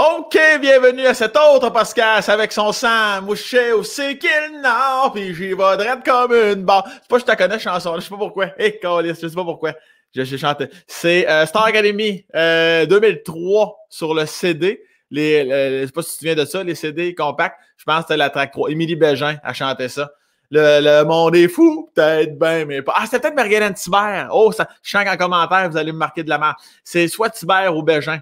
OK, bienvenue à cet autre podcast avec son sang mouché c'est qu'il Nord, pis j'y vais drette comme une barre. C'est pas que je te connais, chanson, je sais pas pourquoi. Hé, hey, je sais pas pourquoi. Je, je chante. C'est euh, Star Academy 2003 euh, sur le CD. Les, euh, je sais pas si tu te souviens de ça, les CD compacts. Je pense que c'était la track 3. Émilie Bégin a chanté ça. Le, monde est fou, peut-être bien, mais pas. Ah, c'était peut-être Marguerite Tiber. Oh, ça, je chante en commentaire, vous allez me marquer de la merde. C'est soit Tiber ou Bégin.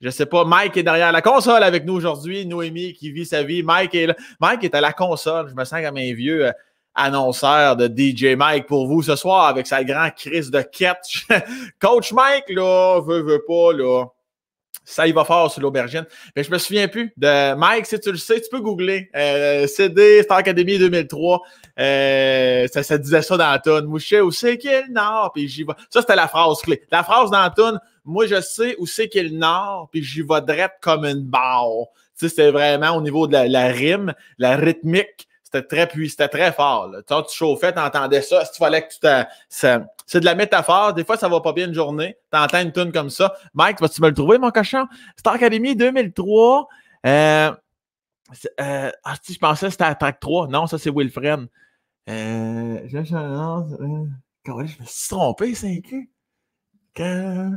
Je sais pas, Mike est derrière la console avec nous aujourd'hui. Noémie qui vit sa vie. Mike est là. Mike est à la console. Je me sens comme un vieux euh, annonceur de DJ Mike pour vous ce soir avec sa grande crise de catch. Coach Mike, là, veut, veut pas, là. Ça il va faire sur l'aubergine. Mais je me souviens plus de Mike, si tu le sais, tu peux googler. Euh, CD, Star Academy 2003. Euh, ça, disait ça dans la toune. Mouchet, où c'est qu'il nord? Puis j'y vais. Ça, c'était la phrase clé. La phrase dans la moi, je sais où c'est qu'il nord, puis j'y vais direct comme une barre. Tu sais, c'était vraiment au niveau de la, rime, la rythmique, c'était très puissant, c'était très fort. Là. Tu chauffais, tu entendais ça, tu fallait que tu C'est de la métaphore. Des fois, ça va pas bien une journée. Tu entends une tune comme ça. Mike, vas-tu me le trouver, mon cochon? Star Academy 2003. ah, si je pensais que c'était Attack 3. Non, ça, c'est Wilfred. Euh, je, me suis trompé, c'est cul. en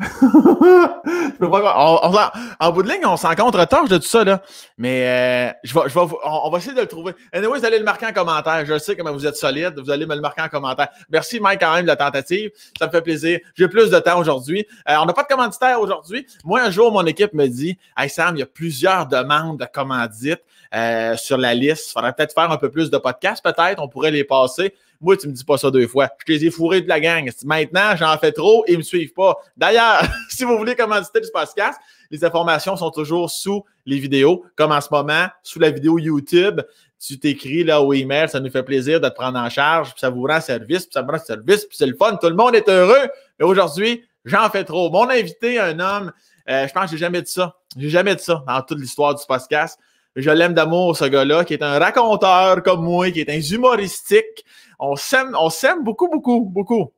bout de ligne, on s'en contre-torche de tout ça, là. Mais euh, je vais, je vais, on, va essayer de le trouver. Anyway, vous allez le marquer en commentaire. Je sais que vous êtes solide. Vous allez me le marquer en commentaire. Merci, Mike, quand même, de la tentative. Ça me fait plaisir. J'ai plus de temps aujourd'hui. Euh, on n'a pas de commanditaire aujourd'hui. Moi, un jour, mon équipe me dit Hey Sam, il y a plusieurs demandes de commandites euh, sur la liste. Il faudrait peut-être faire un peu plus de podcasts, peut-être. On pourrait les passer. Moi, tu me dis pas ça deux fois. Je les ai fourrés de la gang. Maintenant, j'en fais trop et ils me suivent pas. D'ailleurs, si vous voulez commanditer le podcast, les informations sont toujours sous les vidéos, comme en ce moment, sous la vidéo YouTube. Tu t'écris là au email, ça nous fait plaisir de te prendre en charge, puis ça vous rend service, puis ça me rend service, puis c'est le fun, tout le monde est heureux. Mais aujourd'hui, j'en fais trop. Mon invité, un homme, euh, je pense que j'ai jamais dit ça. J'ai jamais dit ça dans toute l'histoire du podcast. Je l'aime d'amour, ce gars-là, qui est un raconteur comme moi, qui est un humoristique, on s'aime, on s'aime beaucoup, beaucoup, beaucoup.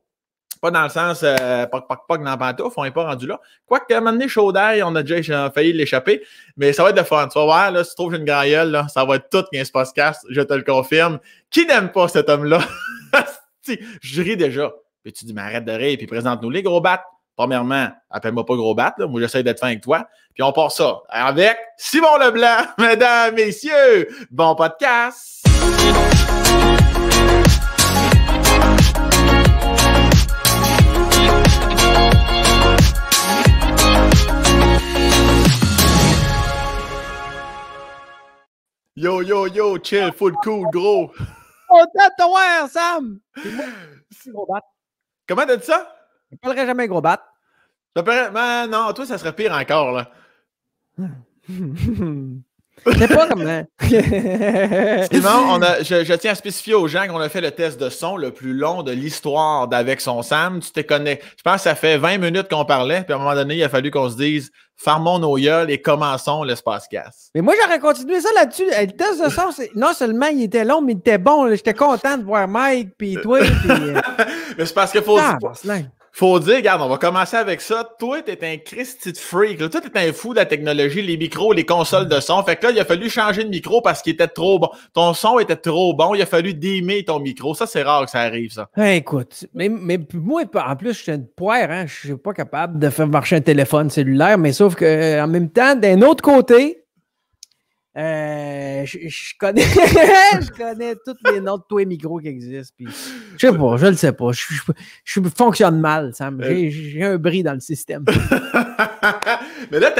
Pas dans le sens euh, poc, poc, poc dans la on n'est pas rendu là. Quoique, à un moment donné, chaud on a déjà failli l'échapper, mais ça va être de fun. Tu vas voir, là, si tu trouves une grailleule, là, ça va être tout 15 podcast, je te le confirme. Qui n'aime pas cet homme-là? je ris déjà. Puis tu dis, mais arrête de rire, puis présente-nous les gros battes. Premièrement, appelle-moi pas gros batte, moi j'essaie d'être fin avec toi. Puis on part ça avec Simon Leblanc, mesdames, messieurs, bon podcast! Yo, yo, yo, chill, food, cool, gros. On oh, date de voir, Sam. Gros bat. Comment t'as dit ça? Je parlerai jamais gros bat. Je Ben, non, toi, ça serait pire encore, là. C'est euh, je, tiens à spécifier aux gens qu'on a fait le test de son le plus long de l'histoire d'Avec son Sam. Tu te connais, Je pense que ça fait 20 minutes qu'on parlait, puis à un moment donné, il a fallu qu'on se dise fermons nos gueules et commençons l'espace casse. Mais moi, j'aurais continué ça là-dessus. Euh, le test de son, non seulement il était long, mais il était bon. J'étais content de voir Mike, puis toi. Euh, mais c'est parce qu'il faut. Ah, faut dire, regarde, on va commencer avec ça. Toi, t'es un Christy de freak. Là. Toi, t'es un fou de la technologie, les micros, les consoles de son. Fait que là, il a fallu changer de micro parce qu'il était trop bon. Ton son était trop bon. Il a fallu d'aimer ton micro. Ça, c'est rare que ça arrive, ça. Ben, écoute, mais, mais moi, en plus, je suis une poire. Hein? Je suis pas capable de faire marcher un téléphone cellulaire. Mais sauf que, en même temps, d'un autre côté, euh, je, connais, je connais tous les notes de tous les micros qui existent. Je je sais pas, je le sais pas. Je, fonctionne mal, Sam. Euh. J'ai un bris dans le système. Mais là,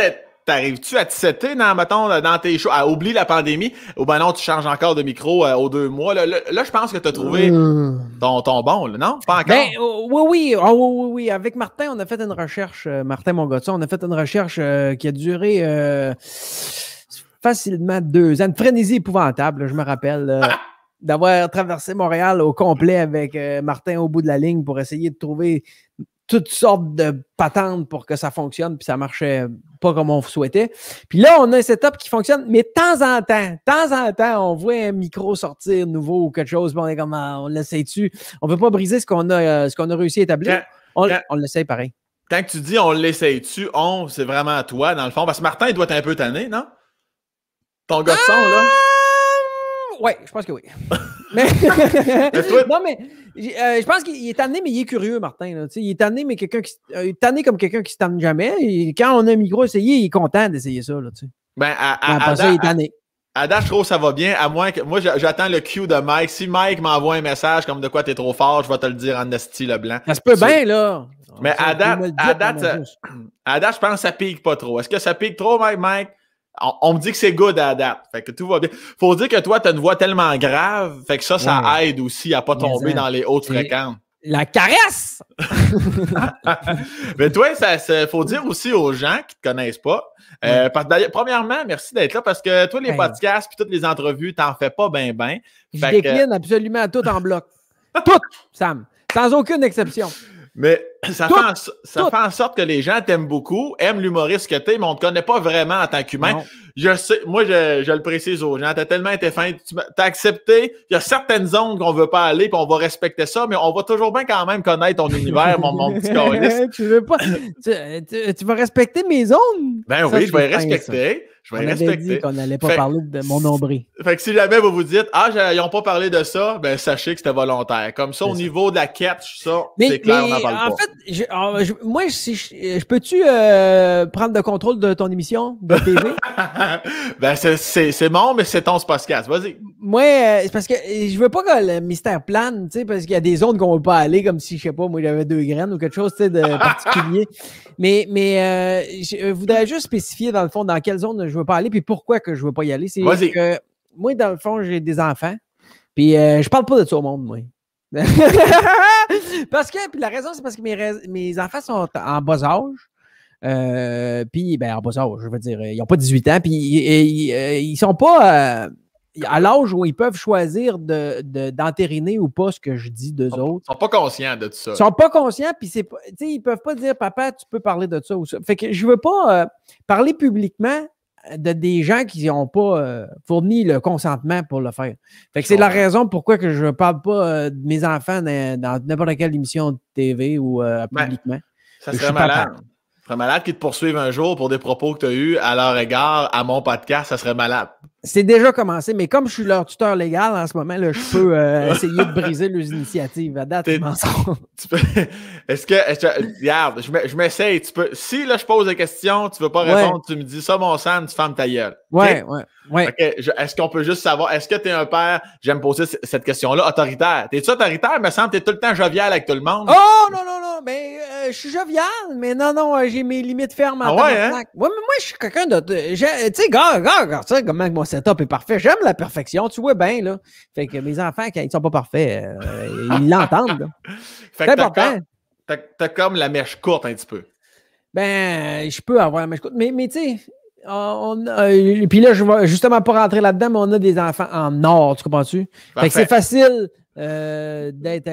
t'arrives-tu à te setter dans, tes shows, à oublier la pandémie? Ou ben non, tu charges encore de micro euh, aux deux mois. Là, je pense que tu as trouvé euh. ton, ton bon, non? Pas encore? Ben, oh, oui, ah, oui, oui, oui. Avec Martin, on a fait une recherche, Martin Mongotson, on a fait une recherche qui a duré facilement deux ans. Une frénésie épouvantable, je me rappelle, euh, d'avoir traversé Montréal au complet avec euh, Martin au bout de la ligne pour essayer de trouver toutes sortes de patentes pour que ça fonctionne, puis ça marchait pas comme on souhaitait. Puis là, on a un setup qui fonctionne, mais de temps en temps, temps en temps, on voit un micro sortir nouveau ou quelque chose, puis on est comme, ah, on l'essaie-tu? On veut pas briser ce qu'on a, euh, a réussi à établir. On, on l'essaie pareil. Tant que tu dis on l'essaie-tu, on, c'est vraiment à toi, dans le fond, parce que Martin, il doit être un peu tanné, non? Ton gars là? Euh, oui, je pense que oui. mais... non, mais euh, je pense qu'il est tanné, mais il est curieux, Martin. Il est tanné, mais quelqu'un qui euh, est tanné comme quelqu'un qui se tanne jamais. quand on a micro essayé, il est content d'essayer ça. Là, sais. ben, à, ça, il est tanné. je trouve ça va bien, à moins que. Moi, j'attends le cue de Mike. Si Mike m'envoie un message comme de quoi tu es trop fort, je vais te le dire en esti le blanc. Ça se peut bien, là. Mais à date, je pense que ça pique pas trop. Est-ce que ça pique trop, Mike, Mike? on, me dit que c'est good à date. Fait que tout va bien. Faut dire que toi, tu as une voix tellement grave, fait que ça, ça aide aussi à pas tomber hein. dans les hautes fréquences. La caresse! Mais toi, ça, faut dire aussi aux gens qui te connaissent pas. Euh, premièrement, merci d'être là parce que tous les ben, podcasts puis toutes les entrevues, t'en fais pas ben ben. Je décline absolument tout en bloc. tout, Sam. Sans aucune exception. Mais ça, fait, en, ça fait, en, sorte que les gens t'aiment beaucoup, aiment l'humoriste que t'es, mais on te connaît pas vraiment en tant qu'humain. Je sais, moi, je, le précise aux gens, t'as tellement été fin, t'as accepté. Il y a certaines zones qu'on veut pas aller, puis on va respecter ça, mais on va toujours bien quand même connaître ton univers, mon, mon petit tu veux pas, tu, vas respecter mes zones. Ben oui, je vais respecter. Je vais on Avait dit qu'on n'allait pas parler de mon nombril. Fait que si jamais vous vous dites Ah, ils pas parlé de ça, ben sachez que c'était volontaire. Comme ça, au niveau de la catch, ça, c'est clair, on parle en pas. Fait, en fait, moi, je, peux-tu euh, prendre le contrôle de ton émission de TV? ben, c'est, c'est, bon, mais c'est ton spascast. Vas-y. Moi, euh, c'est parce que euh, je veux pas que le mystère plane, tu sais, parce qu'il y a des zones qu'on veut pas aller, comme si, je sais pas, moi, j'avais deux graines ou quelque chose, de particulier. mais, mais je voudrais juste spécifier, dans le fond, dans quelle zone je je veux pas aller, puis pourquoi que je veux pas y aller. C'est que moi, dans le fond, j'ai des enfants, puis euh, je parle pas de ça au monde, moi. parce que, puis la raison, c'est parce que mes, mes enfants sont en bas âge. Euh, puis, ben, en bas âge, je veux dire, ils ont pas 18 ans, puis ils, euh, sont pas à l'âge où ils peuvent choisir d'entériner de, ou pas ce que je dis d'eux autres. Ils sont pas conscients de tout ça. Ils sont pas conscients, puis c'est, ils peuvent pas dire, papa, tu peux parler de ça ou ça. Fait que je veux pas parler publiquement de des gens qui n'ont pas euh, fourni le consentement pour le faire. c'est la raison pourquoi que je ne parle pas euh, de mes enfants dans, n'importe quelle émission de TV ou euh, ben, publiquement. ça serait malade. Ça serait malade qu'ils te poursuivent un jour pour des propos que tu as eus à leur égard à mon podcast. Ça serait malade. C'est déjà commencé, mais comme je suis leur tuteur légal en ce moment, là, je peux euh, essayer de briser leurs initiatives. À date, peux... Est-ce que. je m'essaye. Tu peux... Si là, je pose la question, tu ne veux pas répondre, tu me dis ça, mon sang, tu fermes ta gueule. Oui, oui. Est-ce qu'on peut juste savoir, est-ce que tu es un père, j'aime poser cette question-là, autoritaire? T'es-tu autoritaire? Mais me semble tu es tout le temps jovial avec tout le monde. Oh, non, non, non, mais euh, je suis jovial, mais non, non, euh, j'ai mes limites fermes en tant ah ouais, hein? ouais, mais moi, je suis quelqu'un de. Tu sais, gars, gars, gars, tu sais comment mon setup est parfait. J'aime la perfection, tu vois bien, là. Fait que mes enfants, quand ils sont pas parfaits, euh, ils l'entendent, fait que T'as comme, la mèche courte un petit peu. Ben, je peux avoir la mèche courte, mais, mais tu sais. On, puis là, je vais justement pas rentrer là-dedans, mais on a des enfants en or, tu comprends-tu? Fait que c'est facile euh, d'être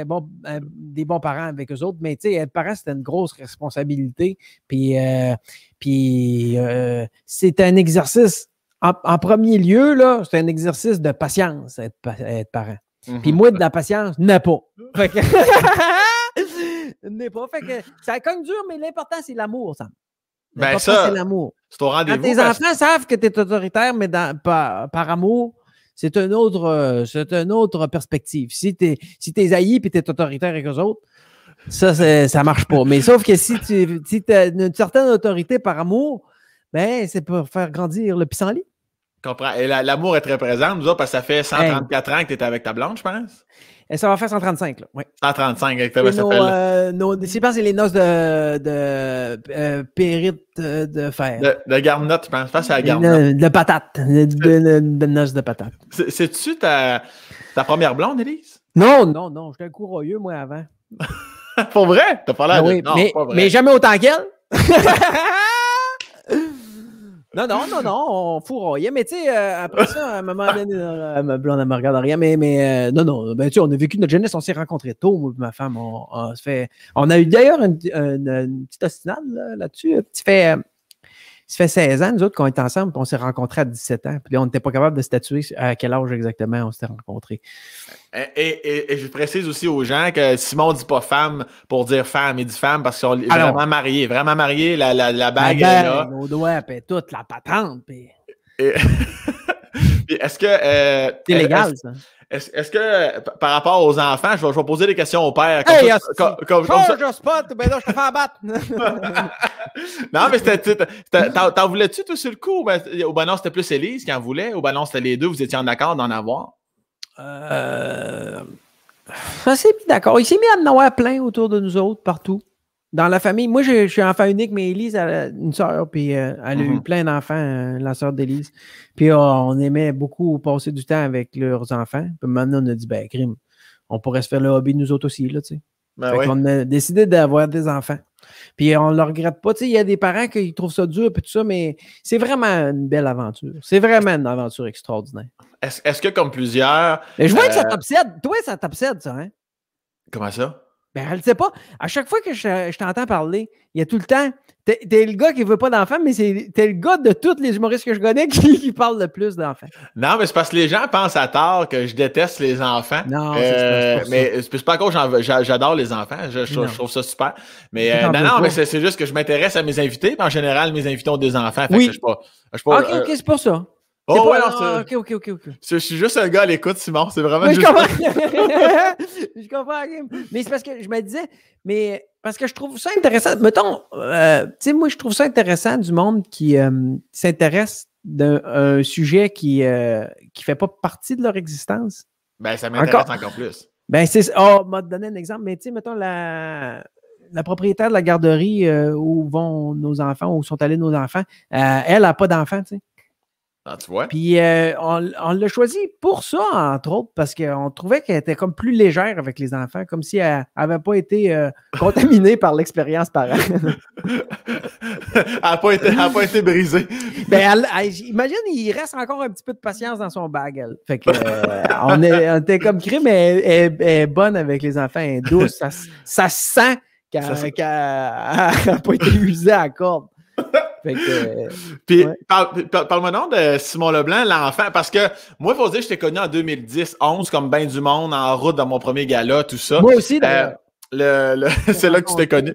des bons parents avec eux autres. Mais tu sais, être parent, c'était une grosse responsabilité. Puis, euh, puis euh, c'est un exercice, en, premier lieu, là, c'est un exercice de patience, être, parent. Mm-hmm. Puis moi, de la patience, n'ai pas. Fait que... pas. Fait que ça cogne dur, mais l'important, c'est l'amour, ben, ça. Ben c'est l'amour. C'est Tes ben, enfants savent que tu es autoritaire, mais par amour, euh, c'est une autre, c'est autre perspective. Si t'es, si t'es haï tu t'es autoritaire avec eux autres, ça, ça marche pas. Mais sauf que si tu as une certaine autorité par amour, ben, c'est pour faire grandir le pissenlit. Comprends. l'amour est très présent, nous autres, parce que ça fait 134 ans que tu étais avec ta blonde, je pense ça va faire 135, là. Ouais. 135, exactement, ça s'appelle. Euh, je pense c'est les noces de, de euh, périte euh, de fer. De, de garnotte, je pense. Je pense c'est la garnotte. De, patate. De, de patate. C'est-tu ta, ta, première blonde, Elise? Non, non, non. J'étais un courroyeux, moi, avant. Pour vrai? T'as pas l'air ben oui, non, vrai. mais jamais autant qu'elle. Non, non, non, non, on fourroyait. Mais tu sais, euh, après ça, à un moment donné, euh, ma blonde, elle me regarde rien. Mais, mais euh, non, non, ben, tu sais, on a vécu notre jeunesse, on s'est rencontrés tôt, moi, ma femme. On, se fait... on a eu d'ailleurs une, petite ostinale là, dessus Tu fais... fait euh, ça fait 16 ans, nous autres, qu'on est ensemble, on s'est rencontrés à 17 ans. Puis on n'était pas capable de statuer à quel âge exactement on s'était rencontrés. Et, je précise aussi aux gens que Simon dit pas femme pour dire femme, il dit femme parce qu'on est ah vraiment marié, vraiment marié, la, la, la bague là. puis toute la patente. est-ce que. Euh, c'est légal, ça. Est-ce que euh, par rapport aux enfants, je vais, poser des questions au père. Comme ça, comme, ça. Je spot, ben là, je te fais abattre. non, mais c'était. T'en voulais-tu tout sur le coup? Ben, au ben c'était plus Élise qui en voulait. Au ben non, c'était les deux. Vous étiez en accord d'en avoir? Euh. Ça s'est mis d'accord. Il s'est mis à en avoir plein autour de nous autres, partout dans la famille, moi, je, suis enfant unique, mais Élise, a une sœur, puis euh, elle a eu mhm. plein d'enfants, euh, la sœur d'Élise. Puis oh, on aimait beaucoup passer du temps avec leurs enfants. Puis maintenant, on a dit, ben, crime, on pourrait se faire le hobby nous autres aussi, là, tu sais. Ben on a décidé d'avoir des enfants. Puis on ne le regrette pas. Tu sais, il y a des parents qui trouvent ça dur, puis tout ça, mais c'est vraiment une belle aventure. C'est vraiment une aventure extraordinaire. Est-ce que, comme plusieurs. Mais je vois que ça euh, t'obsède. Toi, ça t'obsède, ça, hein? Comment ça? Ben, je ne sais pas. À chaque fois que je, t'entends parler, il y a tout le temps. T'es, es le gars qui veut pas d'enfants, mais c'est, t'es le gars de tous les humoristes que je connais qui, qui parle le plus d'enfants. Non, mais c'est parce que les gens pensent à tort que je déteste les enfants. Non, euh, c'est, Mais c'est pas encore j'adore les enfants. Je, trouve ça super. Mais euh, non, non, mais c'est, juste que je m'intéresse à mes invités. en général, mes invités ont des enfants. oui. je ok, ok, c'est pour ça. Oh, ouais, ah, ok, ok, ok. Je, suis juste un gars à l'écoute, Simon. C'est vraiment Je comprends. Mais c'est parce que je me disais, mais parce que je trouve ça intéressant. Mettons, euh, tu sais, moi, je trouve ça intéressant du monde qui euh, s'intéresse d'un sujet qui ne euh, fait pas partie de leur existence. Ben, ça m'intéresse encore. plus. Ben, c'est. Oh, m'a donné un exemple, mais tu sais, mettons, la, la propriétaire de la garderie où vont nos enfants, où sont allés nos enfants, elle n'a pas d'enfants, tu sais. Ah, Puis euh, on, on l'a choisi pour ça, entre autres, parce qu'on trouvait qu'elle était comme plus légère avec les enfants, comme si elle n'avait pas été euh, contaminée par l'expérience parent. elle n'a pas, pas, été brisée. ben, imagine, il reste encore un petit peu de patience dans son bag. Fait que, euh, on, est, était comme crime, mais elle, est bonne avec les enfants, elle est douce. Ça, ça sent qu'elle n'a pas été usée à corde. Euh, Puis, parle-moi donc de Simon Leblanc, l'enfant, parce que moi, il faut dire, je t'ai connu en 2010, 11, comme bain du monde, en route dans mon premier gala, tout ça. Moi aussi, d'ailleurs. Euh, c'est là que tu t'es connu.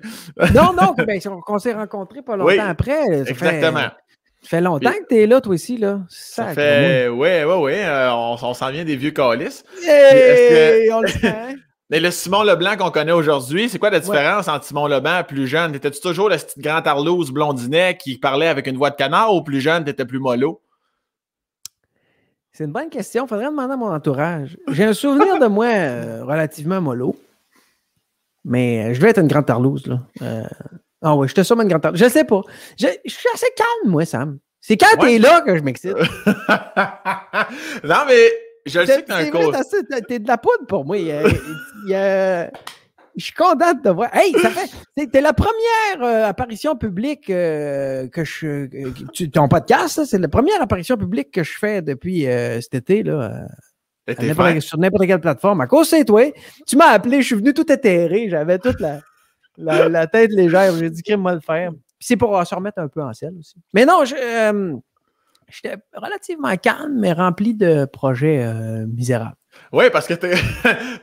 non, non, ben, on s'est rencontrés pas longtemps après. exactement. Fait, ça fait longtemps que t'es là, toi aussi, là. ça fait, ouais, ouais, ouais, euh, on, s'en vient des vieux calices. Mais le Simon Leblanc qu'on connaît aujourd'hui, c'est quoi la différence entre Simon Leblanc plus jeune? T'étais-tu toujours le petit grand Arlouse blondinet qui parlait avec une voix de canard ou plus jeune, t'étais plus mollo? C'est une bonne question. Faudrait demander à mon entourage. J'ai un souvenir de moi euh, relativement mollo. Mais euh, je vais être une grande Arlouse, là. Euh... Ah ouais, j'étais sûrement une grande tarlouse. Je sais pas. Je, suis assez calme, moi, Sam. C'est quand t'es là que je m'excite. non, mais je le sais que un T'es de la poudre pour moi. je suis content de te voir. Hey, t'es la première euh, apparition publique euh, que je. Euh, ton podcast, c'est la première apparition publique que je fais depuis cet été, sur n'importe quelle plateforme. À cause de toi, tu m'as appelé, je suis venu tout éthéré. j'avais toute la, tête légère. J'ai dit, qu'il moi le faire. c'est pour se remettre un peu en selle aussi. Mais non, je. J'étais relativement calme, mais rempli de projets euh, misérables. Oui, parce que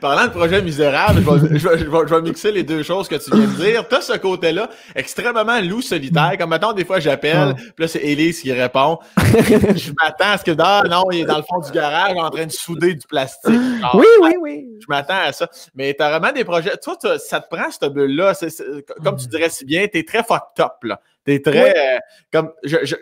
parlant de projet misérable, je vais, mixer les deux choses que tu viens de dire. Tu as ce côté-là extrêmement loup solitaire. Comme maintenant, des fois, j'appelle, puis là, c'est Elise qui répond. je m'attends à ce que non, il est dans le fond du garage en train de souder du plastique. oui, oui, oui. Je m'attends à ça. Mais tu as vraiment des projets. Toi, ça te prend cette bulle-là. comme tu mm. dirais si bien, tu es très fuck top Là. es très. Euh,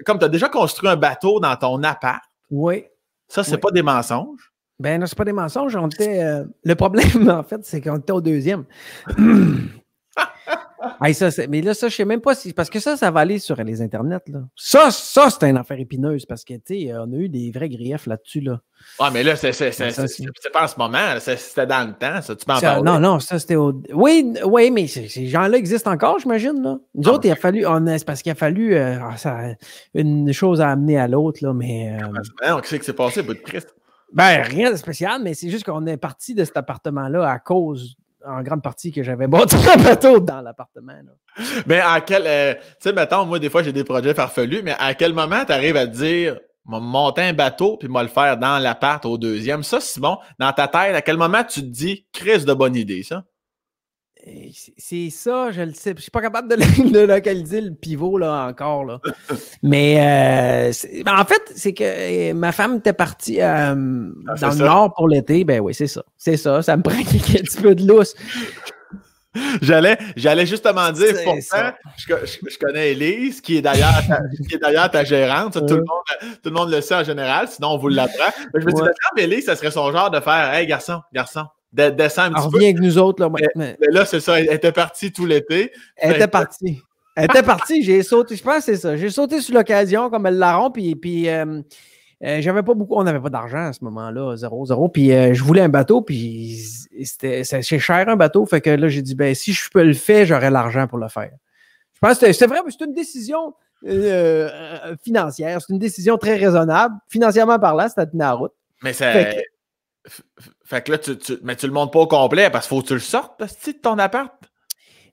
comme, tu as déjà construit un bateau dans ton appart. Oui. Ça, c'est pas des mensonges. Ben non, c'est pas des mensonges. On était, euh, le problème, en fait, c'est qu'on était au deuxième. ça, mais là, ça, je sais même pas si. Parce que ça, ça va aller sur les internets. Là. Ça, ça, c'est une affaire épineuse parce que, tu sais, on a eu des vrais griefs là-dessus. Là. Ah, mais là, c'est ben, pas en ce moment. C'était dans le temps, ça. Tu m'en parles. Non, non, ça, c'était au. Oui, oui, mais ces gens-là existent encore, j'imagine. Là. Nous ah, autres, il a fallu. C'est parce qu'il a fallu euh, ah, une chose à amener à l'autre, là, mais. Euh, ah, ben, on sait que c'est passé, bout de Christ. Ben, rien de spécial, mais c'est juste qu'on est parti de cet appartement-là à cause, en grande partie, que j'avais bâti un bateau dans l'appartement. Mais à quel. Euh, tu sais, mettons, moi, des fois, j'ai des projets farfelus, mais à quel moment tu arrives à te dire, m'a monter un bateau puis m'a le faire dans l'appart au deuxième? Ça, bon dans ta tête, à quel moment tu te dis, crise de bonne idée, ça? c'est ça, je le sais. Je suis pas capable de, localiser le pivot là encore. Là. Mais euh, ben, en fait, c'est que euh, ma femme était partie euh, ah, dans le nord pour l'été. Ben oui, c'est ça. C'est ça. Ça me prend un petit peu de lousse. J'allais, j'allais justement dire, pourtant, je, je, connais Elise, qui est d'ailleurs ta, gérante. Tout, le monde, le sait en général, sinon on vous l'apprend. Je me dis, mais Elise, ça serait son genre de faire Hey garçon, garçon, de, descend un avec nous autres, là, là, c'est ça, elle était partie tout l'été. Elle ben, était partie. Elle était partie, j'ai sauté, je pense c'est ça. J'ai sauté sur l'occasion comme elle la rompu. puis, puis euh, euh, j'avais pas beaucoup, on n'avait pas d'argent à ce moment-là, zéro zéro. puis euh, je voulais un bateau, puis c'était, c'est cher un bateau, fait que là, j'ai dit, ben si je peux le faire, j'aurai l'argent pour le faire. Je pense que c'est vrai, c'est une décision financière, c'est une décision très raisonnable. Financièrement parlant, c'était à la route. Mais c'est... Fait que là, tu, tu, mais tu le montes pas au complet parce qu'il faut que tu le sortes de ton appart.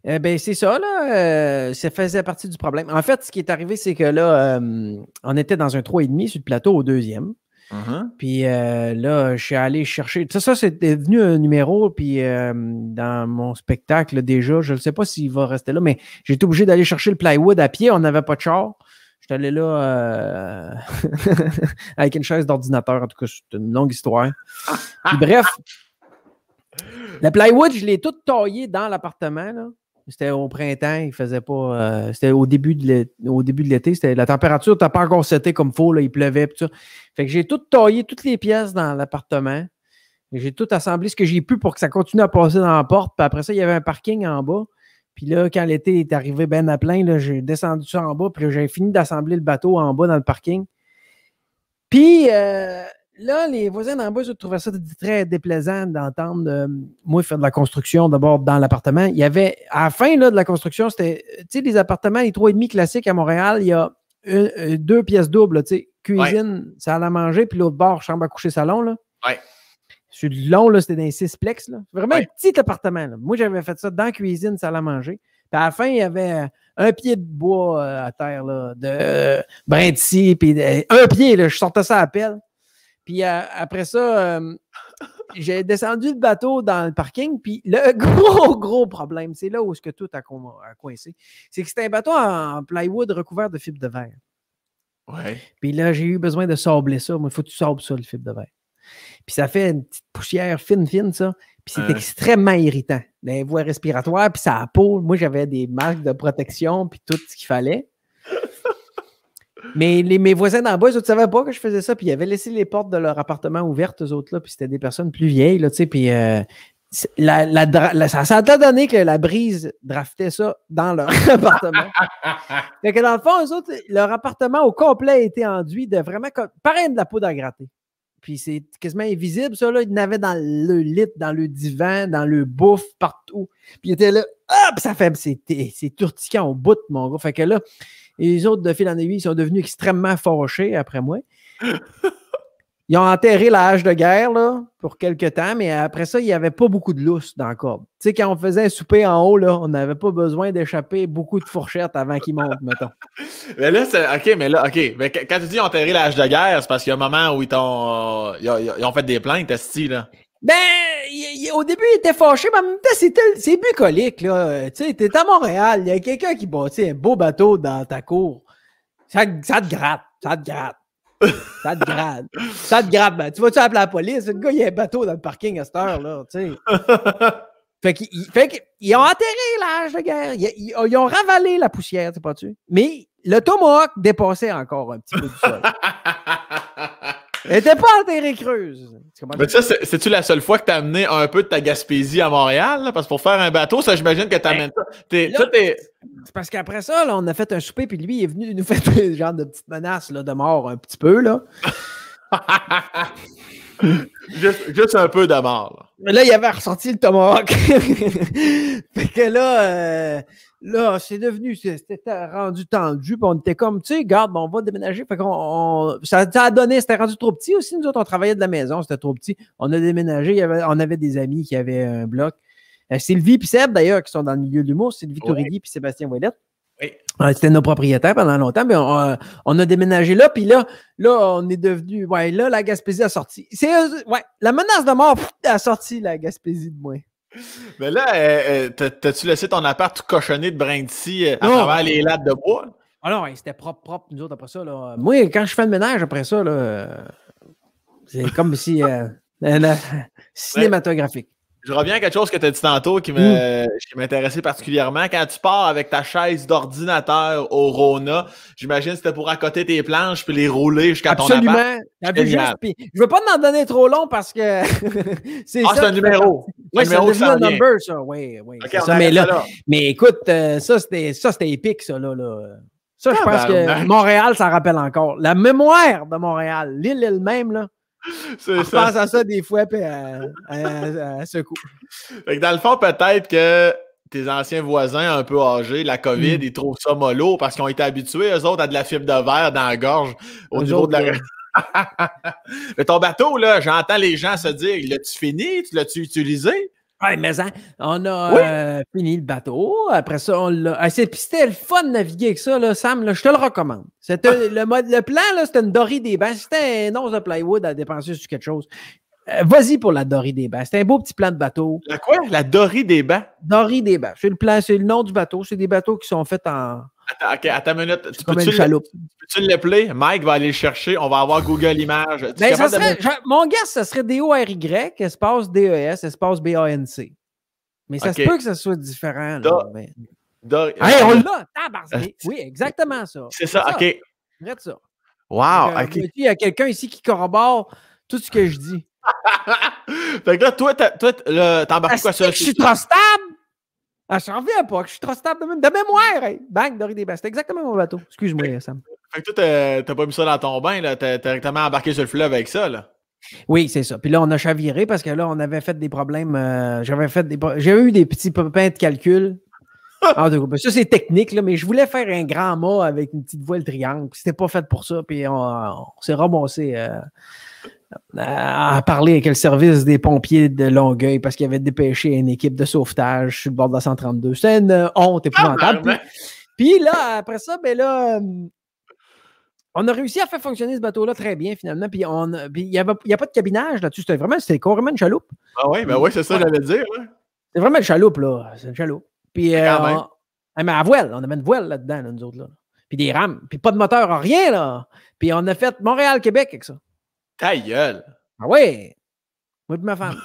Euh, ben, c'est ça, là. Euh, ça faisait partie du problème. En fait, ce qui est arrivé, c'est que là, euh, on était dans un 3,5 sur le plateau au deuxième. Uh-huh. Puis là, je suis allé chercher. Ça, ça c'est devenu un numéro. Puis dans mon spectacle, déjà, je ne sais pas s'il va rester là, mais j'ai été obligé d'aller chercher le plywood à pied. On n'avait pas de char suis allé là euh, avec une chaise d'ordinateur. En tout cas, c'est une longue histoire. bref, la plywood, je l'ai tout taillée dans l'appartement. C'était au printemps, il faisait pas. Euh, c'était au début de l'été. C'était la température n'était pas encore setée comme il il pleuvait. Tout Fait que j'ai tout taillé, toutes les pièces dans l'appartement. J'ai tout assemblé ce que j'ai pu pour que ça continue à passer dans la porte. Puis après ça, il y avait un parking en bas. Puis là, quand l'été est arrivé ben à plein, j'ai descendu ça en bas, puis j'ai fini d'assembler le bateau en bas dans le parking. Puis euh, là, les voisins d'en bas, ont trouvé ça très déplaisant d'entendre euh, moi faire de la construction d'abord dans l'appartement. Il y avait, à la fin là, de la construction, c'était, tu sais, les appartements, les demi classiques à Montréal, il y a euh, deux pièces doubles, tu sais, cuisine, salle à manger, puis l'autre bord, chambre à coucher, salon. Là. Sur le long, c'était dans les six plex. Vraiment un petit appartement. Moi, j'avais fait ça dans la cuisine, salle à manger. Puis à la fin, il y avait euh, un pied de bois euh, à terre, de euh, puis un pied, je sortais ça à pelle. Puis après ça, j'ai descendu le bateau dans le parking, puis le gros, gros problème, c'est là où ce que tout a, coincé, c'est que c'était un bateau en plywood recouvert de fibre de verre. Puis là, j'ai eu besoin de sabler ça. Il faut que tu sables ça, le fibre de verre. Puis ça fait une petite poussière fine, fine, ça. Puis c'est euh. extrêmement irritant. Les voies respiratoires, puis ça a peau. Moi, j'avais des masques de protection, puis tout ce qu'il fallait. Mais les, mes voisins d'en bas, ils ne savaient pas que je faisais ça. Puis ils avaient laissé les portes de leur appartement ouvertes, eux autres, là. Puis c'était des personnes plus vieilles, là, tu sais. Puis euh, la, ça, a donné que la brise draftait ça dans leur appartement. fait que dans le fond, eux autres, leur appartement au complet a été enduit de vraiment pareil de la peau à gratter. Puis c'est quasiment invisible, ça. Là. Il n'avait dans le lit, dans le divan, dans le bouffe, partout. Puis il était là, hop, ça fait. C'est turtiquant au bout, mon gars. Fait que là, les autres de fil en aiguille, ils sont devenus extrêmement fâchés après moi. Ils ont enterré la hache de guerre pour quelques temps, mais après ça, il n'y avait pas beaucoup de lousse dans le corps. Tu sais, quand on faisait un souper en haut, là, on n'avait pas besoin d'échapper beaucoup de fourchettes avant qu'ils montent, mettons. mais là, c'est. OK, mais là, OK. Mais quand tu dis enterrer la hache de guerre, c'est parce qu'il y a un moment où ils euh, ont, fait des plaintes, est là. Ben, au début, il était fâché, mais en même temps, c'est bucolique, là. Tu sais, t'es à Montréal, il y a quelqu'un qui bâtit un beau bateau dans ta cour. ça te gratte, ça te gratte. Ça te grade. ça te grade. Ben, tu vas-tu appeler la police? gars, il y a un bateau dans le parking à cette heure-là. fait qu'ils ont enterré l'âge de guerre. Oh, ils, ont ravalé la poussière, tu sais pas-tu? Mais le Tomahawk dépassait encore un petit peu du sol. Elle était pas enterrée creuse. Mais ça, c'est-tu la seule fois que t'as amené un peu de ta Gaspésie à Montréal? Parce que pour faire un bateau, ça, j'imagine que t'amènes ça. Ben, c'est parce qu'après ça, on a fait un souper, puis lui, il est venu nous faire des genre de petites menaces là, de mort un petit peu. là. juste, un peu de mort. Mais là, il avait ressenti le tomahawk. fait que là, euh, Là, c'est devenu, c'était rendu tendu, puis on était comme, tu sais, garde, on va déménager. Fait qu'on, ça, a donné, c'était rendu trop petit aussi. Nous autres, on travaillait de la maison, c'était trop petit. On a déménagé, y on avait des amis qui avaient un bloc. Euh, Sylvie et Seb, d'ailleurs, qui sont dans le milieu de l'humour, Sylvie ouais. Tourigui puis Sébastien Ouellet, Oui. Euh, c'était nos propriétaires pendant longtemps, mais on, a déménagé là, puis là, là, on est devenu. Ouais, là, la Gaspésie a sorti. C'est, euh, ouais, la menace de mort a sorti la Gaspésie de moi. Mais là, euh, euh t'as-tu laissé ton appart tout cochonné de brindis euh, à travers les lattes de bois? Ah non, c'était propre, propre, nous autres, après ça. Là. Moi, quand je fais le ménage après ça, là, euh, c'est comme si. cinématographique. Je reviens à quelque chose que tu as dit tantôt hmm. qui m'intéressait particulièrement. Quand tu pars avec ta chaise d'ordinateur au Rona, j'imagine que c'était pour accoter tes planches puis les rouler jusqu'à ton appart. Absolument. Ah, je je veux pas m'en donner trop long parce que c'est ah, c'est un numéro. Oui, c'est un numéro number, ça. Oui, oui. Mais, écoute, euh, ça, c'était épique, ça, là. Ça, je pense que Montréal ça rappelle encore. La mémoire de Montréal, l'île elle-même, là. Je pense à ça des fois, puis à, ce coup. dans le fond, peut-être que tes anciens voisins un peu âgés, la COVID, hmm. ils trouvent ça mollo parce qu'ils ont été habitués, eux autres, à de la fibre de verre dans la gorge au niveau de la. Mais ton bateau, là, j'entends les gens se dire l'as-tu fini Tu l'as-tu utilisé oui, mais hein, on a euh, fini le bateau. Après ça, on l'a. Ah, c'était le fun de naviguer avec ça, là, Sam. je te le recommande. Ah. le le plan, c'était une dory des bains. C'était un once de plywood à dépenser sur quelque chose. Euh, vas-y pour la dory des bains. C'était un beau petit plan de bateau. La quoi? La dory des bains? Dory des bains. le plan, c'est le nom du bateau. C'est des bateaux qui sont faits en, ok, attends une minute. Tu peux-tu le, peux l'appeler? Mike va aller le chercher. On va avoir Google Images. Ben, mon gars, ça serait D-O-R-Y, espace D-E-S, espace B-A-N-C. Mais ça se peut que ce soit différent. Là, on euh, l'a! Euh, oui, exactement ça. C'est ça, OK. Regarde ça. Wow, euh, ok. Il y a quelqu'un ici qui corrobore tout ce que je dis. fait que là, toi, t'as, un quoi sur Je suis trop stable! Ah, j'en reviens pas, que je suis trop stable de, même, de mémoire! Hey. Bang, des C'était exactement mon bateau. Excuse-moi, Sam. Fait que toi, t'as pas mis ça dans ton bain, là. T'as directement embarqué sur le fleuve avec ça, là. Oui, c'est ça. Puis là, on a chaviré parce que là, on avait fait des problèmes. Euh, j'avais fait des eu des petits pépins de calcul. Ah ça, c'est technique, là, mais je voulais faire un grand mât avec une petite voile triangle. C'était pas fait pour ça. Puis on, s'est ramassé. Euh, euh, à parler avec le service des pompiers de Longueuil parce qu'il avait dépêché une équipe de sauvetage sur le bord de la 132. C'est une honte épouvantable. puis, là, après ça, ben là, on a réussi à faire fonctionner ce bateau-là très bien finalement. Puis il n'y a, pas de cabinage là-dessus. C'était vraiment, c'était une chaloupe. Ah oui, ben oui, c'est ça que j'allais dire. Hein. C'est vraiment une chaloupe, là. C'est une chaloupe. Puis, mais euh, à voile, on avait une voile là-dedans, nous autres. Là. Puis des rames, puis pas de moteur, rien, là. Puis on a fait Montréal-Québec avec ça. Ta gueule! Ah ouais! Moi de ma femme.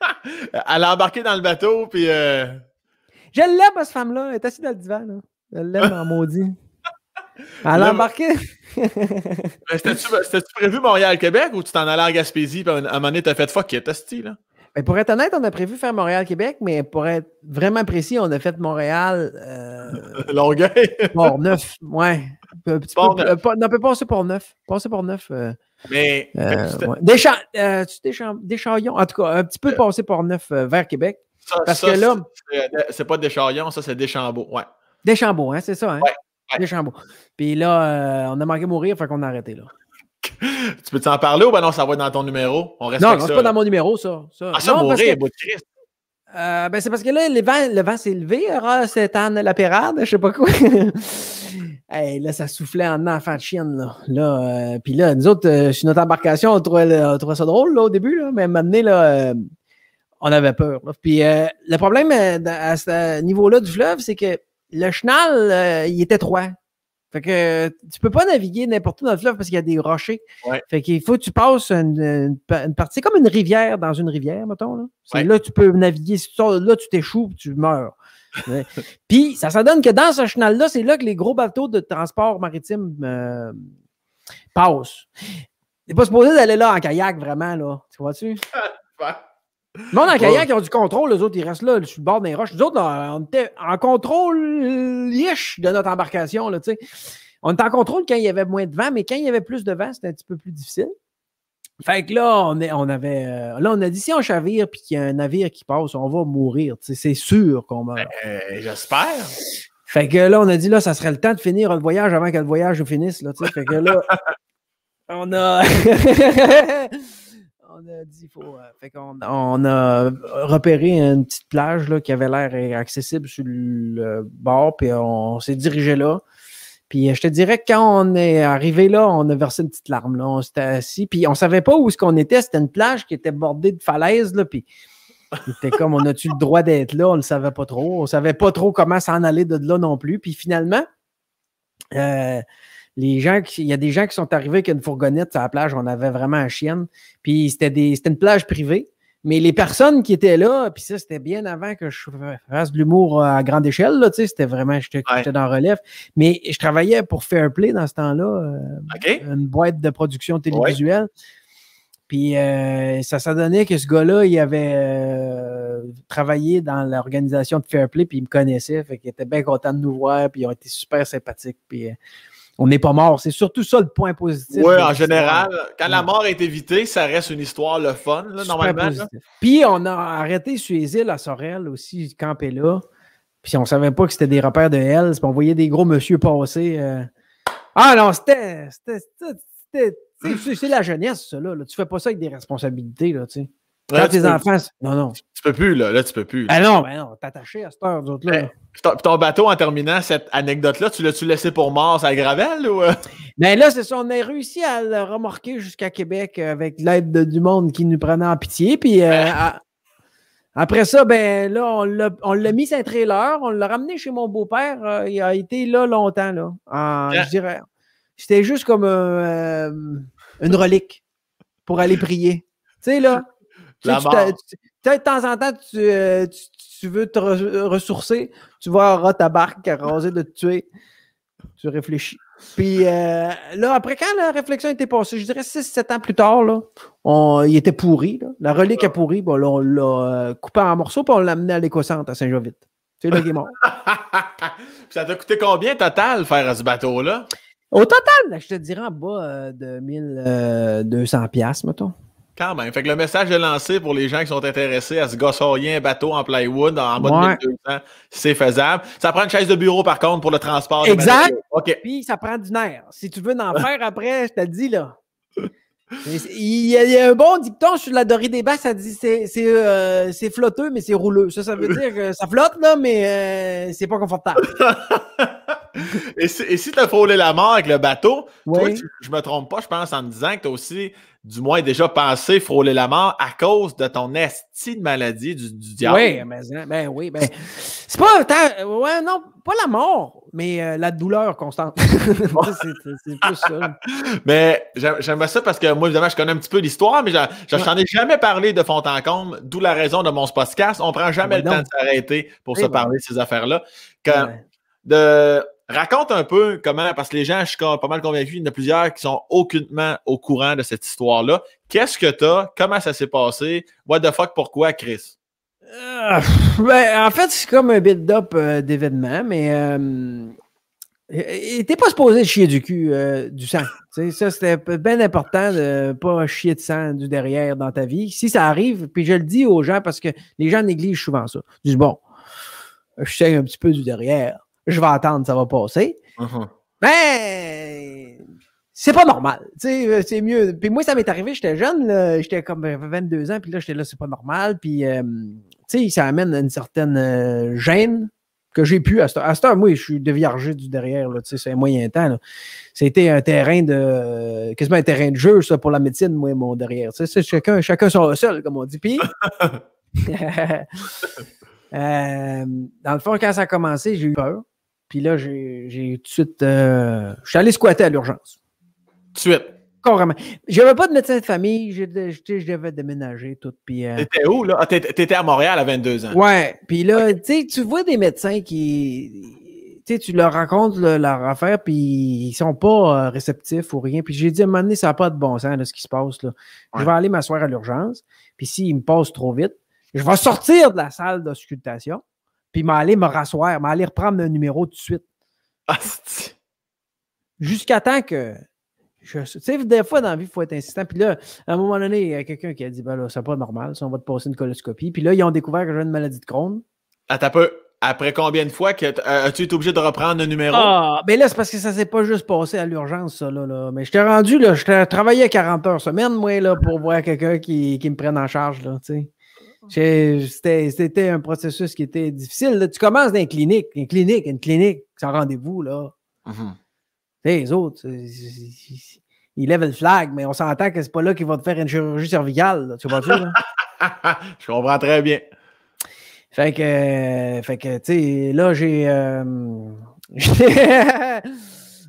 elle a embarqué dans le bateau, puis. Euh, Je l'aime, cette femme-là. Elle est assise dans le divan. Là. Elle l'aime en maudit. Elle a embarqué. Ben, ben, c'était-tu prévu Montréal-Québec ou tu t'en allais en Gaspésie puis à un moment donné, t'as fait fuck it, style, là? Ben, pour être honnête, on a prévu faire Montréal-Québec, mais pour être vraiment précis, on a fait Montréal. Euh... Longueuil. Bon, neuf, ouais. Un petit peu, pas, peut euh, passer pour neuf. Passer pour neuf. Euh, mais. Euh, des ouais. en tout cas, un petit peu passer pour neuf vers Québec. parce que là. C'est pas Deschaillons, ça, c'est Deschambault. Ouais. Deschambault, hein, c'est ça, hein? Ouais, Puis là, on a manqué mourir, fait qu'on a arrêté, là. tu peux t'en parler ou ben non, ça va être dans ton numéro? On non, non c'est pas dans mon numéro, ça. ça. Ah, ça, non, mourir, bout de ben c'est parce que là, le vent, le vent s'est levé, cette année la pérade, je sais pas quoi. Hey, là, ça soufflait en enfant de chienne, là. là euh, puis là, nous autres, euh, sur notre embarcation, on trouvait, ça drôle, là, au début, là. Mais à un là, euh, on avait peur. Puis le problème à ce niveau-là du fleuve, c'est que le chenal, il était étroit. Fait que tu peux pas naviguer n'importe où dans le fleuve parce qu'il y a des rochers. Fait qu'il faut que tu passes une, partie. C'est comme une rivière dans une rivière, mettons. Là, tu peux naviguer. là, tu t'échoues, tu meurs. Puis ça ça donne que dans ce chenal-là, c'est là que les gros bateaux de transport maritime euh, passent. T'es pas supposé d'aller là en kayak, vraiment, là. Tu vois-tu? Le monde en kayak, ils ont du contrôle, les autres, ils restent là, sur le bord des roches. Nous autres, on était en contrôle liche de notre embarcation, là, tu sais. On était en contrôle quand il y avait moins de vent, mais quand il y avait plus de vent, c'était un petit peu plus difficile. Fait que là, on, on avait. Euh, là, on a dit si on chavire puis qu'il y a un navire qui passe, on va mourir. C'est sûr qu'on meurt. Ben, euh, j'espère. Fait que là, on a dit là, ça serait le temps de finir le voyage avant que le voyage finisse. Là, fait que là, on a. on a dit faut. Euh, fait qu'on a repéré une petite plage là, qui avait l'air accessible sur le bord, puis on s'est dirigé là. Puis euh, je te dirais quand on est arrivé là, on a versé une petite larme. Là. On s'était assis, puis on savait pas où ce qu'on était. C'était une plage qui était bordée de falaises, là, puis c'était comme, on a-tu le droit d'être là? On le savait pas trop. On savait pas trop comment s'en aller de là non plus. Puis finalement, euh, les gens, il y a des gens qui sont arrivés avec une fourgonnette sur la plage. On avait vraiment un chien. Puis c'était une plage privée. Mais les personnes qui étaient là, puis ça, c'était bien avant que je fasse de l'humour euh, à grande échelle, là, tu sais, c'était vraiment, j'étais ouais. dans relief. Mais je travaillais pour Fairplay dans ce temps-là, euh, une boîte de production télévisuelle. Puis euh, ça, s'adonnait que ce gars-là, il avait travaillé dans l'organisation de Fairplay, puis il me connaissait, fait qu'il était bien content de nous voir, puis ils ont été super sympathiques. Puis, on n'est pas mort. C'est surtout ça le point positif. Oui, en général, quand la mort est évitée, ça reste une histoire le fun, normalement. Puis on a arrêté sur les îles à Sorel aussi, campé là. Puis on savait pas que c'était des repères de Hells. Puis on voyait des gros monsieur passer. Euh. Ah non, c'était. C'est la jeunesse, ça. Là. Tu fais pas ça avec des responsabilités, là, tu sais. Quand tes tu enfants. Peux... Non, non. Tu peux plus, là. Là, tu peux plus. Ah non, mais ben non, à cette heure, d'autres, là. Ben, ton bateau, en terminant cette anecdote-là, tu l'as-tu laissé pour mort à Gravel ou. Euh? Ben là, c'est ça. On a réussi à le remorquer jusqu'à Québec avec l'aide du monde qui nous prenait en pitié. Puis euh, ben. après ça, ben là, on l'a mis sur un trailer. On l'a ramené chez mon beau-père. Euh, il a été là longtemps, là. Hein? Je dirais. C'était juste comme une relique pour aller prier. Tu sais, là. Tu, tu, de temps en temps, tu, tu veux te ressourcer, tu vas à ta barque, à de te tuer. Tu réfléchis. Puis euh, là, après, quand la réflexion était passée, je dirais 6-7 ans plus tard, là, il était pourri. La relique a pourri. Bon, on l'a euh, coupé en morceaux, puis on l'a amené à léco à Saint-Jovite. C'est là qu'il ça t'a coûté combien total faire ce bateau-là? Au total, je te dirais en bas euh, de 1200$, mettons. Quand même. Fait que le message est lancé pour les gens qui sont intéressés à se gosser un bateau en plywood en mode 1200, c'est faisable. Ça prend une chaise de bureau, par contre, pour le transport. Exact. Puis ça prend du nerf. Si tu veux en faire après, je t'ai dit, là. Il y, a, un bon dicton sur la dorée des basses, ça dit c'est c'est euh, flotteux mais c'est rouleux. Ça ça veut dire que euh, ça flotte là mais euh, c'est pas confortable. et si, tu as frôlé la mort avec le bateau, toi, je me trompe pas, je pense en me disant que as aussi du moins déjà pensé frôler la mort à cause de ton esti de maladie du, diable. Oui, mais, hein, ben oui, ben. C'est pas ouais, non, pas la mort, mais euh, la douleur constante. c'est plus ça. mais j'aime ça parce que moi, évidemment, je connais un petit peu l'histoire, mais je n'en ai jamais parlé de fond en comble, d'où la raison de mon podcast. On prend jamais le temps de s'arrêter pour eh se ben. parler de ces affaires-là. Eh ben. de, Raconte un peu comment, parce que les gens, je suis pas mal convaincu, il y en a plusieurs qui sont aucunement au courant de cette histoire-là. Qu'est-ce que t'as? Comment ça s'est passé? What the fuck, pourquoi, Chris? Ah, ben, en fait, c'est comme un build-up euh, d'événements, mais euh, pas supposé chier du cul euh, du sang. ça, c'était bien important de pas chier de sang du derrière dans ta vie. Si ça arrive, puis je le dis aux gens parce que les gens négligent souvent ça. Ils disent, bon, je sais un petit peu du derrière je vais attendre, ça va passer. Mais uh-huh. ben, c'est pas normal. Euh, c'est mieux. Puis moi, ça m'est arrivé, j'étais jeune, j'étais comme 22 euh, ans, puis là, j'étais là, c'est pas normal. Puis, euh, ça amène une certaine gêne que j'ai pu. À cette, à ce moi, je suis déviargé du derrière, c'est un moyen temps. C'était un terrain de. quasiment un terrain de jeu, ça, pour la médecine, moi, mon derrière. chacun, chacun son seul, comme on dit. Puis. dans le fond, quand ça a commencé, j'ai eu peur. Puis là, j'ai tout de suite. Euh, je suis allé squatter à l'urgence. Tout de suite. Carrément. J'avais pas de médecin de famille. Je, devais déménager tout. Puis. Euh, où, là? Ah, t'étais à Montréal à 22 ans. Ouais. Puis là, tu tu vois des médecins qui. tu leur racontes leur affaire, puis ils sont pas euh, réceptifs ou rien. Puis j'ai dit à un moment donné, ça n'a pas de bon sens, là, ce qui se passe. Là. Je vais aller m'asseoir à l'urgence, puis s'ils me passent trop vite, je vais sortir de la salle d'auscultation puis allé me rasseoir, m'aller reprendre le numéro tout de suite. Jusqu'à temps que. Tu sais, des fois, dans la vie, il faut être insistant. Puis là, à un moment donné, il y a quelqu'un qui a dit Ben là, c'est pas normal, ça, on va te passer une coloscopie. Puis là, ils ont découvert que j'avais une maladie de Crohn. Ah, t'as peu. Après combien de fois que euh, as-tu été obligé de reprendre le numéro? Ah, mais ben là, c'est parce que ça s'est pas juste passé à l'urgence, ça, là, Mais je t'ai rendu, là, je travaillais 40 heures semaine, moi, là, pour voir quelqu'un qui, qui me prenne en charge, là, tu sais. C'était un processus qui était difficile. tu commences dans une clinique, une clinique, une clinique, sans rendez-vous, là. Mm Les autres, ils lèvent le flag, mais on s'entend que c'est pas là qu'ils vont te faire une chirurgie cervicale. Là, tu vois là? Je comprends très bien. Fait que, fait que, tu sais, là, j'ai. Euh,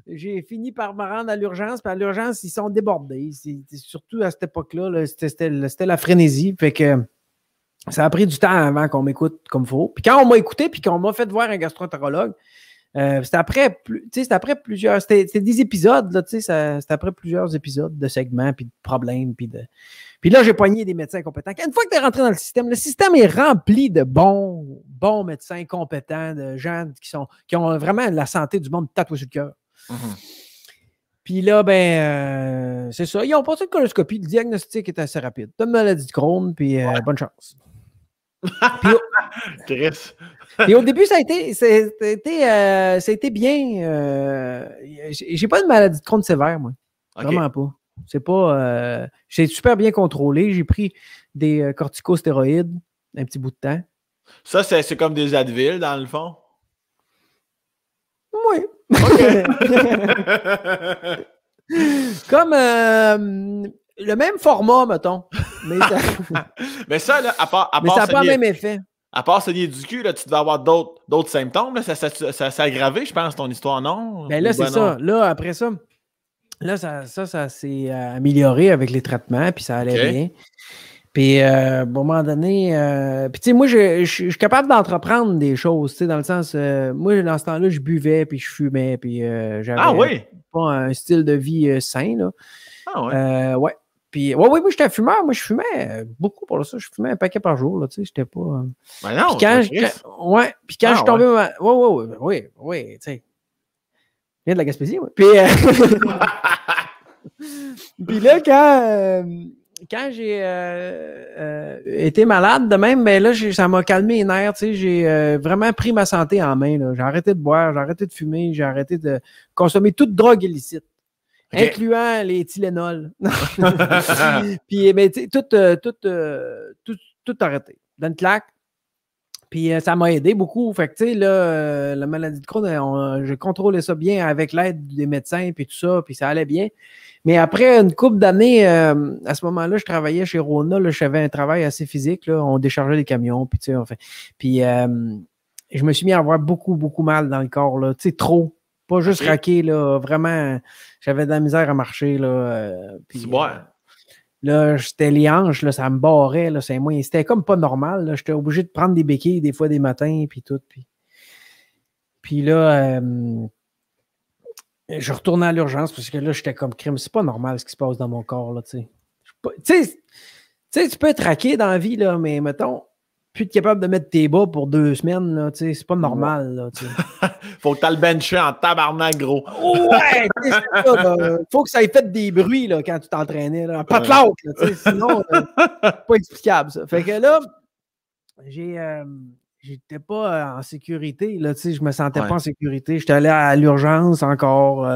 j'ai fini par me rendre à l'urgence. Puis à l'urgence, ils sont débordés. Surtout à cette époque-là, -là, c'était la frénésie. Fait que ça a pris du temps avant qu'on m'écoute comme faut. Puis quand on m'a écouté, puis qu'on m'a fait voir un gastroentérologue, euh, c'était après, après, plusieurs, c'était des épisodes, c'était après plusieurs épisodes de segments, puis de problèmes, puis de... Puis là, j'ai poigné des médecins compétents. Une fois que tu es rentré dans le système, le système est rempli de bons, bons médecins compétents, de gens qui, sont, qui ont vraiment la santé du monde tatoué sur le cœur. Mm-hmm. Puis là, ben, euh, c'est ça. Ils ont passé une coloscopie. Le diagnostic est assez rapide. De maladie de Crohn, puis euh, bonne chance et au... début, ça a été, euh, ça bien. Euh, j'ai pas de maladie de Crohn sévère, moi. Vraiment pas. C'est pas. Euh, j'ai super bien contrôlé. J'ai pris des corticostéroïdes un petit bout de temps. Ça, c'est, comme des Advil, dans le fond? Oui. comme le même format, mettons. Mais ça, là, à part, à ça n'a pas le même effet. À part lié du cul, là, tu devais avoir d'autres symptômes. Ça s'est ça, aggravé, je pense, ton histoire, non? mais ben là, c'est ben ça. Là, après ça, là, ça, ça, s'est euh, amélioré avec les traitements, puis ça allait bien. Puis, euh, à un moment donné, euh, puis tu sais, moi, je, suis capable d'entreprendre des choses, tu sais, dans le sens, moi, dans ce temps-là, je buvais, puis je fumais, puis ah j'avais pas un style de vie sain, là. Ah ouais? ouais. Oui, ouais, oui, oui, j'étais fumeur. Moi, je fumais euh, beaucoup pour ça. Je fumais un paquet par jour, là, tu sais. J'étais pas. Euh. Ben non, puis quand, ouais, puis quand ah, je suis tombé. Ouais, oui, ouais, ouais, ouais, ben ben tu sais. Viens de la Gaspésie, ouais. Euh, puis, là, quand. j'ai été malade de même, mais là, ça m'a calmé les nerfs. J'ai vraiment pris ma santé en main. J'ai arrêté de boire, j'ai arrêté de fumer, j'ai arrêté de consommer toute drogue illicite incluant les Tylenol. puis, mais eh ben, tout, euh, tout, euh, tout, tout, arrêté. Dans une claque. Puis euh, ça m'a aidé beaucoup. Fait que, tu sais, là, la maladie de Crohn, j'ai je contrôlais ça bien avec l'aide des médecins, puis tout ça, puis ça allait bien. Mais après une couple d'années, à ce moment-là, je travaillais chez Rona, j'avais un travail assez physique, là, on déchargeait des camions, puis tu sais, enfin. Puis je me suis mis à avoir beaucoup, beaucoup mal dans le corps, là, tu sais, trop pas juste raqué là. Vraiment, j'avais de la misère à marcher, là. Euh, moi. Euh, là, j'étais les là, ça me barrait, là. C'est moins. C'était comme pas normal, là. J'étais obligé de prendre des béquilles des fois des matins, puis tout. Puis, puis là, euh, je retournais à l'urgence parce que là, j'étais comme crime. C'est pas normal ce qui se passe dans mon corps, là, tu sais. Tu sais, tu peux être raqué dans la vie, là, mais mettons, plus être capable de mettre tes bas pour deux semaines. C'est pas normal. Là, faut que tu le bencher en tabarnak, gros. ouais, c'est ça. Faut que ça ait fait des bruits là, quand tu t'entraînais. Pas de l'autre. Sinon, euh, pas explicable. Ça. Fait que là, euh, J'étais pas euh, en sécurité, là, tu sais, je me sentais pas en sécurité. J'étais allé à l'urgence encore.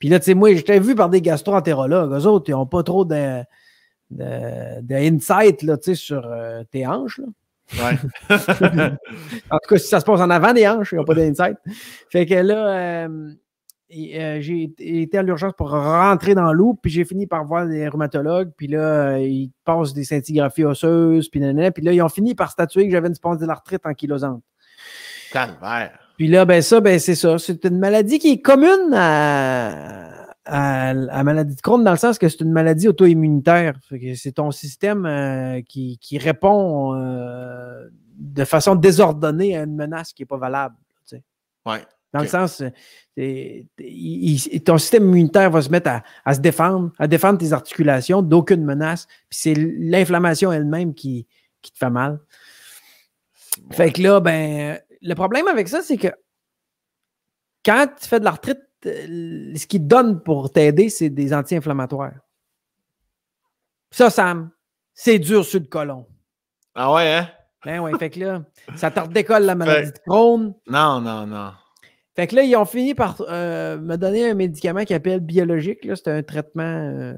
Puis là, tu sais, moi, j'étais vu par des gastro-entérologues. Eux autres, ils ont pas trop de, de, là, tu sais, sur tes hanches, en tout cas, si ça se passe en avant des hanches, il n'y a pas d'insight. Fait que là, euh, euh, j'ai été à l'urgence pour rentrer dans l'eau, puis j'ai fini par voir des rhumatologues, puis là, euh, ils passent des scintigraphies osseuses, puis puis là, ils ont fini par statuer que j'avais une spondylarthrite ankylosante. Calvaire. Puis là, ben ça, ben c'est ça. C'est une maladie qui est commune à, à, la maladie de Crohn dans le sens que c'est une maladie auto-immunitaire. C'est ton système euh, qui, répond euh, de façon désordonnée à une menace qui n'est pas valable. dans le sens, euh, ton système immunitaire va se mettre à, se défendre, à défendre tes articulations d'aucune menace. Puis c'est l'inflammation elle-même qui, te fait mal. Fait là, ben, le problème avec ça, c'est que quand tu fais de l'arthrite ce qu'ils te donnent pour t'aider, c'est des anti-inflammatoires. Ça, Sam, c'est dur sur le colon. Ah ouais, hein? Ben ouais, fait que là, ça te redécolle la maladie de Crohn. Non, non, non. Fait que là, ils ont fini par euh, me donner un médicament qui appelle biologique. C'est un traitement euh,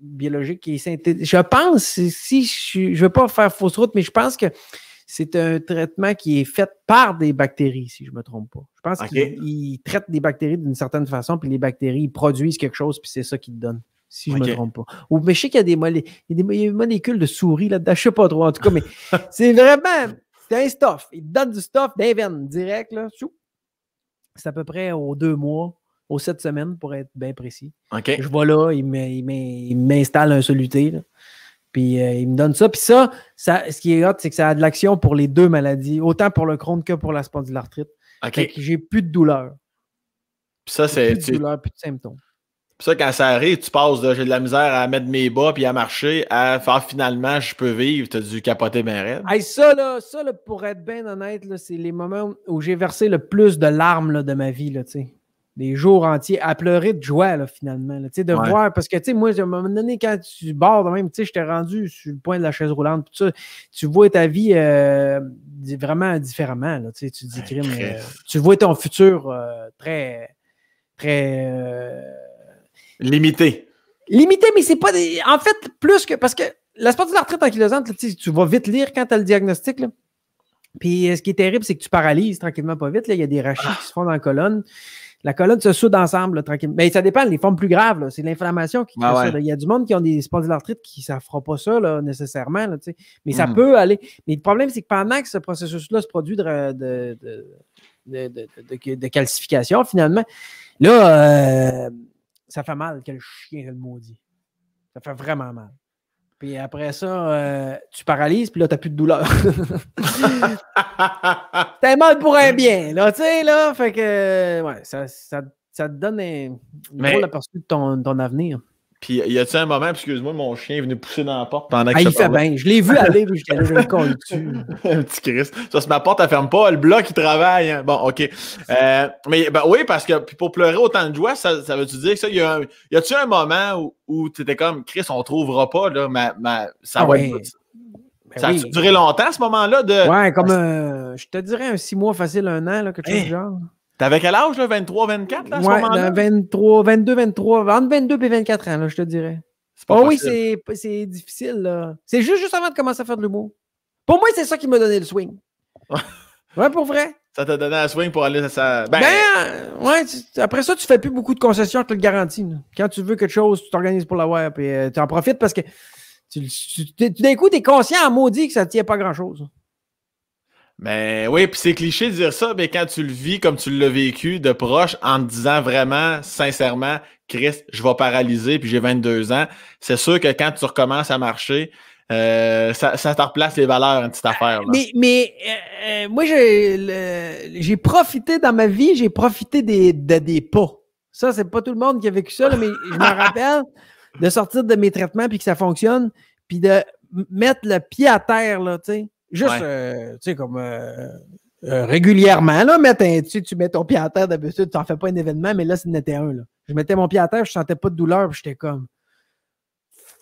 biologique qui est synthétique. Je pense, si je ne veux pas faire fausse route, mais je pense que c'est un traitement qui est fait par des bactéries, si je ne me trompe pas. Je pense qu'ils traitent des bactéries d'une certaine façon, puis les bactéries produisent quelque chose, puis c'est ça qu'ils te donnent si je ne me trompe pas. mais je sais qu'il y a des, molécules de souris là-dedans, je ne sais pas trop en tout cas, mais c'est vraiment, c'est un stuff. Il te du stuff d'un direct, là, c'est à peu près aux deux mois, aux sept semaines pour être bien précis. Je vois là, il m'installe un soluté. Là. Puis euh, il me donne ça. Puis ça, ça ce qui est hot, c'est que ça a de l'action pour les deux maladies, autant pour le Crohn que pour la spondylarthrite. que j'ai plus de douleur. Puis ça, c'est. Plus de douleur, plus de symptômes. Puis ça, quand ça arrive, tu passes de j'ai de la misère à mettre mes bas puis à marcher à faire finalement je peux vivre, t'as dû capoter mes rêves. ça, là, ça pour être bien honnête, c'est les moments où j'ai versé le plus de larmes de ma vie. Là, sais des jours entiers à pleurer de joie, finalement. de voir, parce que, tu sais, moi, à un moment donné, quand tu bordes, même, tu sais, rendu sur le point de la chaise roulante, tu vois ta vie euh, vraiment différemment. tu dis, ben, euh, tu vois ton futur euh, très, très. Limité. Limité, mais c'est pas. En fait, plus que. Parce que la de la retraite ankylosante, tu vas vite lire quand tu as le diagnostic. Puis ce qui est terrible, c'est que tu paralyses tranquillement pas vite. Il y a des rachis ah. qui se font dans la colonne la colonne se soude ensemble, tranquille. Mais ben, ça dépend, les formes plus graves, c'est l'inflammation qui Il y a du monde qui ont des spondylarthrites qui ne fera pas ça là, nécessairement. mais ça hmm. peut aller. Mais le problème, c'est que pendant que ce processus-là se produit de, de, de, de, calcification, finalement, là, euh, ça fait mal Quel chien le maudit. Ça fait vraiment mal. Puis après ça, euh, tu paralyses, puis là, t'as plus de douleur. T'es mal pour un bien, là, tu sais, là. Fait que, ouais, ça, ça, te donne un, un aperçu de ton, ton avenir. Puis, y a-t-il un moment, excuse-moi, mon chien est venu pousser dans la porte pendant que ah, il fait bien. Je l'ai vu aller, puis je l'ai colle un petit Chris. Ça, c'est ma porte, elle ferme pas. Le bloc, il travaille. Hein. Bon, OK. Euh, mais ben, oui, parce que pour pleurer autant de joie, ça, veut-tu dire que ça, y, a y a-tu un moment où, où tu étais comme, Chris, on trouvera pas, là, ma, ça ah va ben ça a duré longtemps, ce moment-là? De... Ouais, comme, je te dirais, un six mois facile, un an, là, quelque chose hein? du genre. T'avais quel âge, là? 23, 24, là, à ce moment-là? 23, 22, 23, entre 22 et 24 ans, là, je te dirais. Oh oui, c'est difficile, là. C'est juste, juste avant de commencer à faire de l'humour. Pour moi, c'est ça qui m'a donné le swing. ouais, pour vrai. Ça t'a donné un swing pour aller à sa. Ben, ben euh, ouais, après ça, tu fais plus beaucoup de concessions, je te le garantis. Quand tu veux quelque chose, tu t'organises pour l'avoir, puis euh, tu en profites parce que tu, d'un coup, t'es conscient à maudit que ça ne tient pas grand-chose. Mais oui, puis c'est cliché de dire ça, mais quand tu le vis comme tu l'as vécu de proche, en te disant vraiment, sincèrement, Christ, je vais paralyser, puis j'ai 22 ans, c'est sûr que quand tu recommences à marcher, euh, ça, ça te replace les valeurs, une petite affaire. Là. Mais, mais euh, euh, moi, j'ai profité dans ma vie, j'ai profité des, de, des pas. Ça, c'est pas tout le monde qui a vécu ça, mais je me rappelle de sortir de mes traitements puis que ça fonctionne, puis de mettre le pied à terre, là, tu sais Juste, euh, tu sais, comme. Euh, euh, régulièrement, là, tu, mets ton pied à terre d'habitude, tu n'en fais pas un événement, mais là, n'était un. Je mettais mon pied à terre, je sentais pas de douleur, puis j'étais comme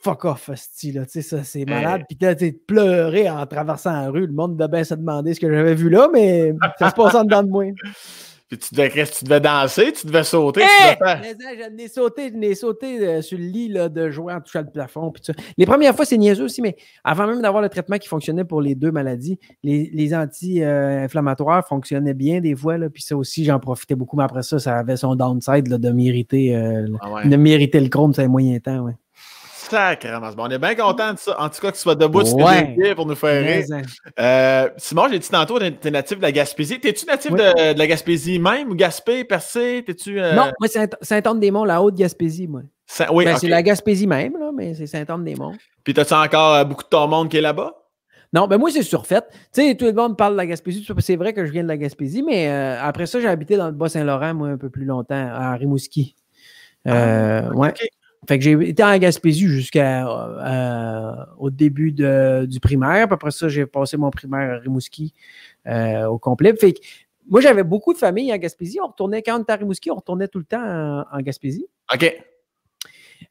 fuck off, style là, tu sais, ça, c'est malade. Puis tu t'as pleurer en traversant la rue, le monde devait bien se demander ce que j'avais vu là, mais ça se passe en dedans de moi. tu devais, danser, tu devais sauter. Tu devais Je l'ai sauté, euh, sur le lit là, de jouer en touchant le plafond. Puis ça. Les premières fois, c'est niaiseux aussi, mais avant même d'avoir le traitement qui fonctionnait pour les deux maladies, les, anti-inflammatoires fonctionnaient bien des fois. Là, puis ça aussi, j'en profitais beaucoup. Mais après ça, ça avait son downside là, de mériter, euh, ah de le chrome, c'est un moyen temps. Ouais on est bien content de ça. En tout cas, que tu sois debout, tu pour nous faire rire. Hein. Euh, Simon, j'ai dit tantôt, tu es natif de la Gaspésie. T'es-tu natif de, la Gaspésie même ou Gaspé, Percé? Euh, non, moi, c'est Saint-Anne-des-Monts, la Haute-Gaspésie, moi. Ben, c'est la Gaspésie même, là, mais c'est Saint-Anne-des-Monts. Puis, t'as-tu encore euh, beaucoup de ton monde qui est là-bas? Non, ben moi, c'est surfait. Tu sais, tout le monde parle de la Gaspésie. C'est vrai que je viens de la Gaspésie, mais après ça, j'ai habité dans le Bas-Saint-Laurent, moi, un peu plus longtemps, à Rimouski. Ah, ouais. Fait que j'ai été en Gaspésie jusqu'à euh, au début du primaire. Puis après ça, j'ai passé mon primaire à Rimouski euh, au complet. Fait que moi, j'avais beaucoup de famille en Gaspésie. On retournait, quand on était à Rimouski, on retournait tout le temps en, Gaspésie. OK.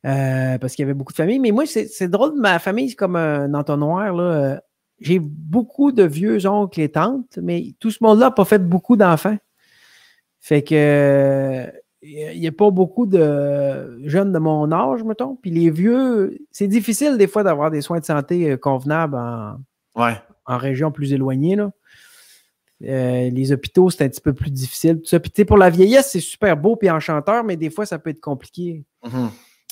Euh, parce qu'il y avait beaucoup de famille. Mais moi, c'est drôle, ma famille, c'est comme un entonnoir. J'ai beaucoup de vieux oncles et tantes, mais tout ce monde-là n'a pas fait beaucoup d'enfants. Fait que il n'y a, pas beaucoup de jeunes de mon âge, mettons. Puis les vieux, c'est difficile des fois d'avoir des soins de santé euh, convenables en, région plus éloignée. Euh, les hôpitaux, c'est un petit peu plus difficile. pour la vieillesse, c'est super beau puis enchanteur, mais des fois, ça peut être compliqué. Mm-hmm.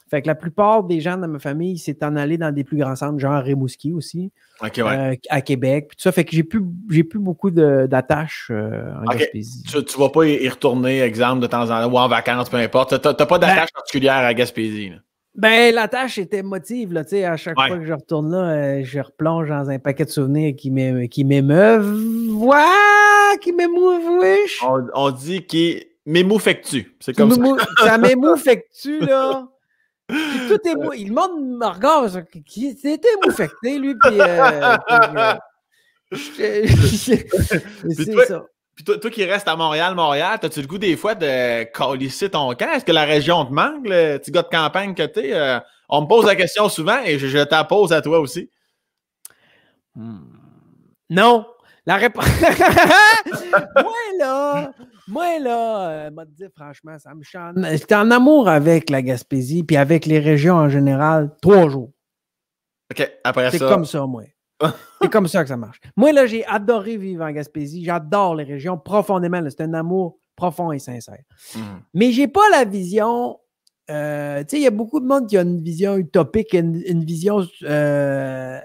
Fait que la plupart des gens de ma famille s'est en allé dans des plus grands centres, genre Rimouski aussi, euh, à Québec. Puis tout ça fait que j'ai plus, j'ai plus beaucoup d'attaches euh, en Gaspésie. Tu, ne vas pas y retourner, exemple, de temps en temps, ou en vacances, peu importe. Tu n'as pas ben d'attache particulière à Gaspésie. Ben, l'attache tâche était là, tu sais, à chaque fois que je retourne là, euh, je replonge dans un paquet de souvenirs qui m'émeuvent. Wouah! qui m'émeuvent. On, dit qui m'émoufectue, c'est comme ça. ça m'émoufectue, là. tout est mou. Il demande Regarde, C'était moufecté, lui. Puis, euh, euh, c'est ça. Puis toi, toi, qui restes à Montréal, Montréal, as-tu le goût des fois de colisser ton camp? Est-ce que la région te manque, Tu petit gars de campagne que t'es? Euh, on me pose la question souvent et je, t'en pose à toi aussi. Hmm. Non, la réponse. moi, là, moi, là, euh, m'a dit franchement, ça me chante. J'étais en amour avec la Gaspésie, puis avec les régions en général, trois jours. OK, après ça. C'est comme ça, moi. C'est comme ça que ça marche. Moi, là, j'ai adoré vivre en Gaspésie. J'adore les régions profondément. C'est un amour profond et sincère. Mhm. Mais j'ai pas la vision. Euh, tu sais, il y a beaucoup de monde qui a une vision utopique, une, vision euh,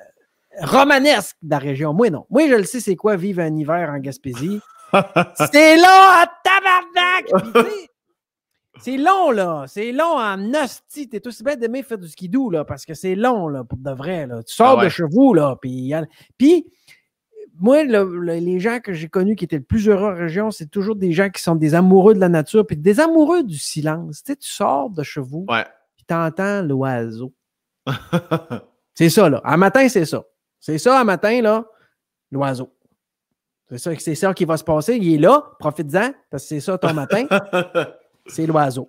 romanesque de la région. Moi, non. Moi, je le sais, c'est quoi vivre un hiver en Gaspésie. c'est long à tabarnak! C'est long, là. C'est long en hostie. T'es aussi bien d'aimer faire du skidou là, parce que c'est long, là, pour de vrai. Là. Tu sors ah de chez de là. Puis, puis moi, les gens que j'ai connus qui étaient le plus heureux en région, c'est toujours des gens qui sont des amoureux de la nature, puis des amoureux du silence. Tu tu sors de chez vous, puis t'entends l'oiseau. c'est ça, là. Un matin, c'est ça. C'est ça, un matin, là, l'oiseau. C'est ça, c'est ça qui va se passer. Il est là, profite-en, parce que c'est ça ton matin. c'est l'oiseau.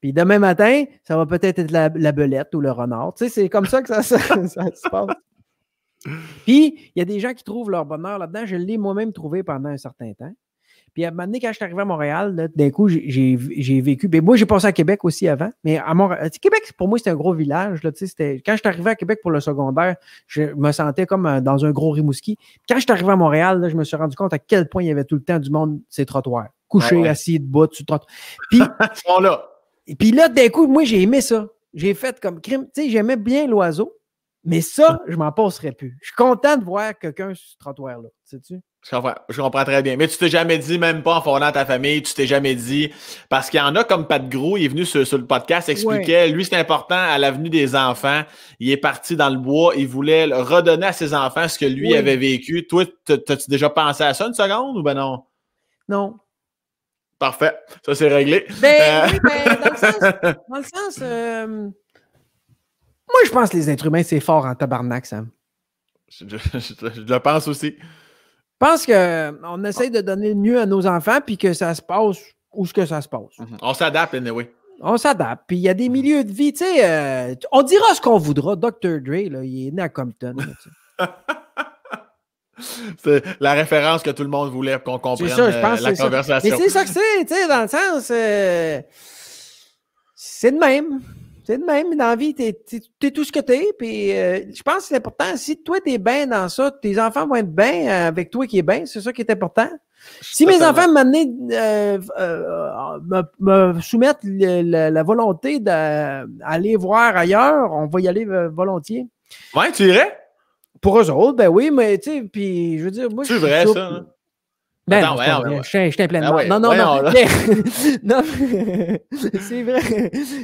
Puis demain matin, ça va peut-être être la, belette ou le renard. Tu sais, c'est comme ça que ça se passe. Puis, il y a des gens qui trouvent leur bonheur là-dedans. Je l'ai moi-même trouvé pendant un certain temps. Puis à un moment donné, quand je suis arrivé à Montréal, d'un coup, j'ai vécu. Mais ben, moi, j'ai passé à Québec aussi avant. Mais à Montréal, Québec, pour moi, c'était un gros village. Là, quand je suis arrivé à Québec pour le secondaire, je me sentais comme euh, dans un gros Rimouski. Quand je suis arrivé à Montréal, je me suis rendu compte à quel point il y avait tout le temps du monde ces trottoirs. Couché, assis, debout, tu trottes. Puis, là. puis là, d'un coup, moi, j'ai aimé ça. J'ai fait comme crime. Tu sais, j'aimais bien l'oiseau. Mais ça, je m'en passerai plus. Je suis content de voir quelqu'un sur ce trottoir-là. Sais-tu? Je comprends, très bien. Mais tu t'es jamais dit, même pas en fondant ta famille, tu t'es jamais dit. Parce qu'il y en a comme Pat Gros, il est venu sur, le podcast, expliquait, lui, c'est important à l'avenue des enfants. Il est parti dans le bois, il voulait redonner à ses enfants ce que lui avait vécu. Toi, t'as-tu déjà pensé à ça une seconde ou ben non? Non. Parfait. Ça, c'est réglé. Ben, euh. oui, ben, dans le sens, sens euh, moi, je pense que les êtres humains, c'est fort en tabarnak, Sam. Je, le pense aussi. Je pense qu'on euh, essaie de donner le mieux à nos enfants, puis que ça se passe où ce que ça se passe. Mhm. On s'adapte, anyway. On s'adapte. Puis il y a des mhm. milieux de vie, tu sais, euh, on dira ce qu'on voudra. Dr. Dre, il est né à Compton. c'est la référence que tout le monde voulait qu'on comprenne euh, la conversation. Mais c'est ça que c'est, tu sais, dans le sens... c'est de même. C'est de même, dans la vie, t'es, t'es, tout ce que t'es, puis euh, je pense que c'est important. Si toi, t'es bien dans ça, tes enfants vont être bien euh, avec toi qui est bien, c'est ça qui est important. Si mes enfants m'amenaient, euh, me, me, soumettent la volonté d'aller voir ailleurs, on va y aller volontiers. Ouais, tu irais? Pour eux autres, ben oui, mais tu sais, puis je veux dire, moi, C'est vrai, ça. Hein. Ben, non, ouais, non, Je, plein ben non, non, non. non c'est vrai.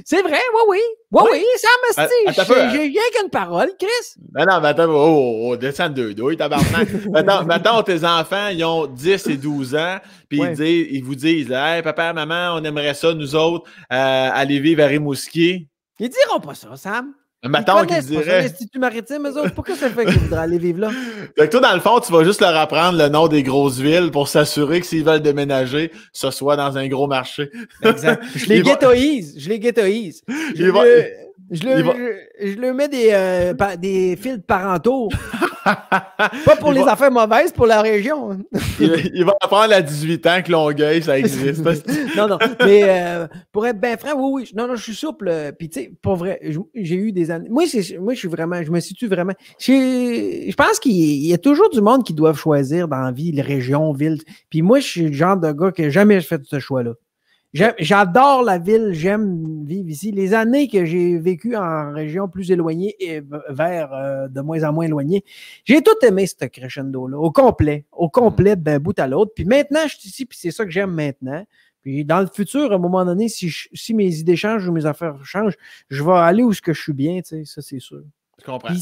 C'est vrai, oui, oui. Oui, oui, ça me ah, J'ai hein. rien qu'une parole, Chris. Ben non, non, attends, oh, oh, oh descends deux doigts, tabarnak. maintenant, maintenant, tes enfants, ils ont 10 et 12 ans, puis ils, disent, ils vous disent Hey, papa, maman, on aimerait ça, nous autres, euh, aller vivre à Rimouski. Ils diront pas ça, Sam. Ma tante qui dirait. l'Institut maritime, eux autres. Pourquoi ça fait qu'ils voudraient aller vivre là? Fait que toi, dans le fond, tu vas juste leur apprendre le nom des grosses villes pour s'assurer que s'ils veulent déménager, ce soit dans un gros marché. Exact. Je les ghettoise. Je les ghettoise. Je le, je, le mets des, euh, des fils parentaux. Pas pour les affaires mauvaises, pour la région. il, va apprendre à 18 ans que Longueuil, ça existe. non, non. Mais euh, pour être bien franc, oui, oui. Non, non, je suis souple. Euh, puis, tu sais, pour vrai, j'ai eu des années. Moi, moi, je suis vraiment. Je me situe vraiment. Je pense qu'il y a toujours du monde qui doit choisir dans la vie, région, ville. Puis, moi, je suis le genre de gars n'a jamais je fais ce choix-là. J'adore la ville, j'aime vivre ici. Les années que j'ai vécues en région plus éloignée et vers euh, de moins en moins éloignée, j'ai tout aimé ce crescendo-là, au complet, au complet d'un bout à l'autre. Puis maintenant, je suis ici, puis c'est ça que j'aime maintenant. Puis dans le futur, à un moment donné, si, je, si mes idées changent ou mes affaires changent, je vais aller où ce que je suis bien, tu sais, ça c'est sûr.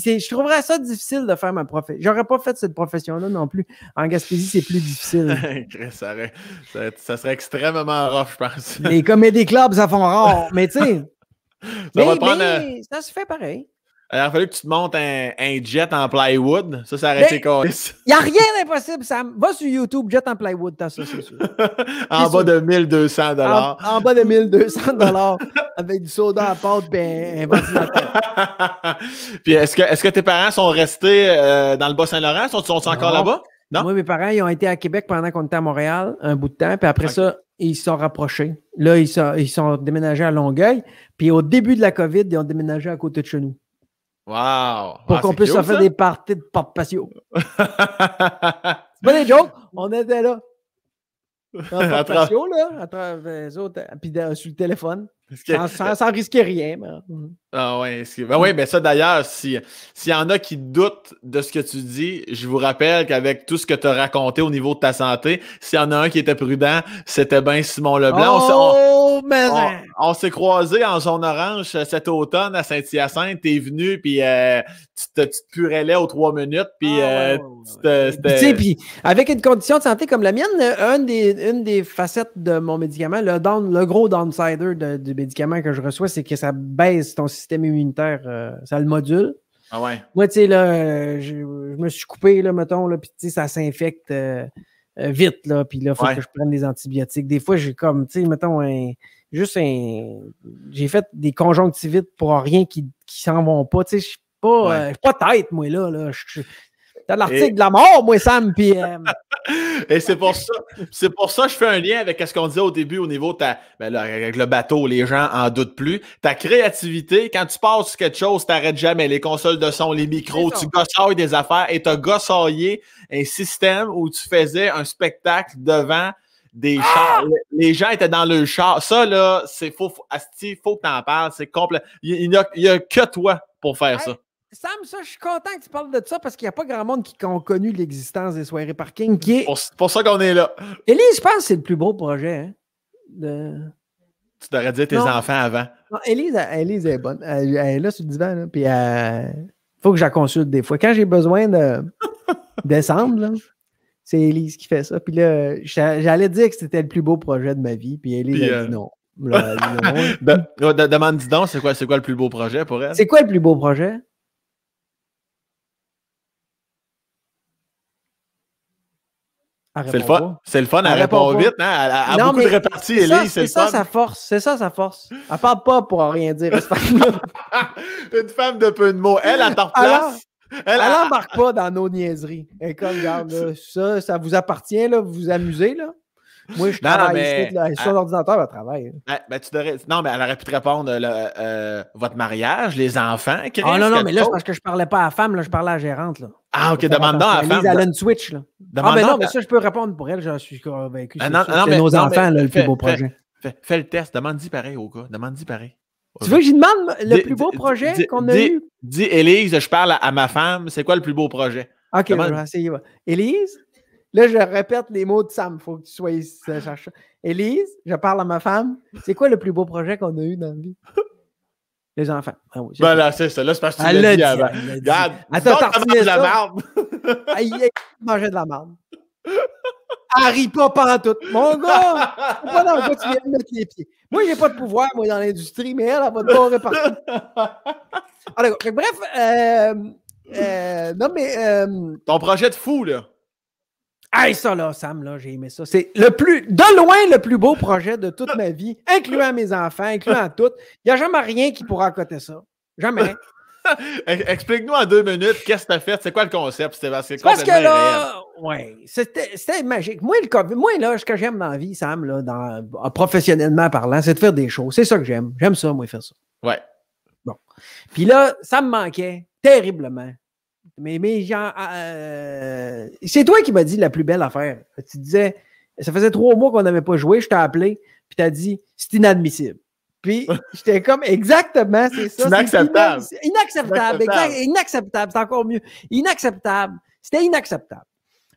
Je je trouverais ça difficile de faire ma profession. J'aurais pas fait cette profession-là non plus. En Gaspésie, c'est plus difficile. ça, serait extrêmement rough, je pense. Les des clubs, ça font rare. Mais tu sais. ça se fait pareil. Euh, il fallait que tu te montes un, jet en plywood. Ça, ça aurait été ben, Il n'y a rien d'impossible, Sam. Va sur YouTube, jet en plywood, t'as ça, en, bas de 1200 dollars. en bas de 1200 avec du soda à pâte ben, un Puis est-ce que, est ce que, tes parents sont restés euh, dans le Bas-Saint-Laurent? Sont, sont encore là-bas? Non? Moi, mes parents, ils ont été à Québec pendant qu'on était à Montréal un bout de temps. Puis après ça, ils se sont rapprochés. Là, ils sont, ils sont déménagés à Longueuil. Puis au début de la COVID, ils ont déménagé à côté de chez nous. Wow! Pour ah, qu'on puisse faire des parties de porte patio. c'est pas des jokes, on était là. Dans là, à travers les autres, euh, puis sur le téléphone. Sans, risquer rien. Mais... Hum. Ah ouais, ben ben ça d'ailleurs, s'il y en a qui doutent de ce que tu dis, je vous rappelle qu'avec tout ce que tu as raconté au niveau de ta santé, s'il y en a un qui était prudent, c'était bien Simon Leblanc. Oh, hein. on, s'est croisé en zone orange euh, cet automne à Saint-Hyacinthe, Tu es venu, puis euh, tu, te, tu aux trois minutes, puis ah, euh, tu euh, puis avec une condition de santé comme la mienne, une des, une des facettes de mon médicament, le, le gros downsider de, du médicaments que je reçois, c'est que ça baisse ton système immunitaire, euh, ça le module. Ah Moi, tu sais, là, euh, je, me suis coupé, là, mettons, là, puis tu sais, ça s'infecte euh, vite, là, puis là, il faut que je prenne des antibiotiques. Des fois, j'ai comme, tu sais, mettons, un, juste un. J'ai fait des conjonctivites pour rien qui, s'en vont pas, tu sais, je suis pas, pas tête, moi, là, là. Je, l'article de la mort, moi, Sam, puis. Euh, et c'est pour ça, c'est pour ça que je fais un lien avec ce qu'on disait au début au niveau de ta, ben avec le bateau, les gens en doutent plus. Ta créativité, quand tu passes quelque chose, tu t'arrêtes jamais. Les consoles de son, les micros, tu gossailles des affaires et t'as gossoyé un système où tu faisais un spectacle devant des ah! chars. Les gens étaient dans le char. Ça, là, c'est faux. Asti, faut que tu en parles. C'est complet. Il n'y a, que toi pour faire ça. Sam, ça, je suis content que tu parles de ça parce qu'il n'y a pas grand monde qui a connu l'existence des soirées parking. Qui pour, ça qu'on est là. Élise, je pense que c'est le plus beau projet. Hein, tu devrais dire tes enfants avant. Non, Élise, est bonne. Elle, est là sur le divan. Là, puis faut que je la consulte des fois. Quand j'ai besoin de descendre, c'est Elise qui fait ça. Puis j'allais dire que c'était le plus beau projet de ma vie. Puis Elise, euh, a dit non. demande, dis c'est quoi le plus beau projet pour elle? C'est quoi le plus beau projet? C'est le fun. C'est le fun. Elle, répond, vite. Hein? Elle, beaucoup mais, de réparties, Elise. C'est ça, sa force. C'est ça, sa force. Elle parle pas pour rien dire. Une femme de peu de mots. Elle, à ta place. Elle embarque pas dans nos niaiseries. Et comme, regarde, ça, ça vous appartient, là, vous vous amusez, là. Moi, je suis là, sur l'ordinateur, à travail. Hein. Ah, ben, tu devrais, non, mais elle aurait pu te répondre le, euh, votre mariage, les enfants. Ah oh non, non, mais là, c'est parce que je ne parlais pas à la femme, là, je parlais à la gérante. Là. Ah, ok, demande à la femme. Elle a une Switch. Là. Ah, mais ben non, mais ça, je peux répondre pour elle, j'en suis convaincu. Ben, c'est nos enfants, le plus beau projet. Fais, le test, demande-y pareil au demande-y pareil. Tu veux que j'y demande le plus beau projet qu'on a eu? Dis, Élise, je parle à ma femme, c'est quoi le plus beau projet? Ok, je vais essayer. Élise, Là, je répète les mots de Sam. Faut que tu sois ici. Élise, je parle à ma femme. C'est quoi le plus beau projet qu'on a eu dans la vie? Les enfants. Ah ben là, c'est ça. Là, c'est parce que tu l'as dit avant. Regarde, Attends, de la marbre Aïe, mangeait de la merde. Harry pas tout. Mon gars, c'est pas dans quoi tu viens de mettre les pieds. Moi, j'ai pas de pouvoir, moi, dans l'industrie, mais elle, elle va de bon répartir. Alors, bref, euh, euh, non, mais... Euh, Ton projet de fou, là. Hey, ça là, Sam, là, j'ai aimé ça. C'est le plus, de loin, le plus beau projet de toute ma vie, incluant mes enfants, incluant tout. Il n'y a jamais rien qui pourra coter ça. Jamais. Explique-nous en deux minutes qu'est-ce que tu as fait. C'est quoi le concept, Sébastien? Parce que là, ouais, c'était magique. Moi, le moi, là, ce que j'aime dans la vie, Sam, là, euh, professionnellement parlant, c'est de faire des choses. C'est ça que j'aime. J'aime ça, moi, faire ça. Ouais. Bon. Puis là, ça me manquait terriblement mais, mais genre, ah, euh, c'est toi qui m'as dit la plus belle affaire. Tu disais, ça faisait trois mois qu'on n'avait pas joué, je t'ai appelé, puis t'as dit, c'est inadmissible. Puis j'étais comme exactement, c'est ça. Inacceptable. Inacceptable. Inacceptable. C'est encore mieux. Inacceptable. C'était inacceptable.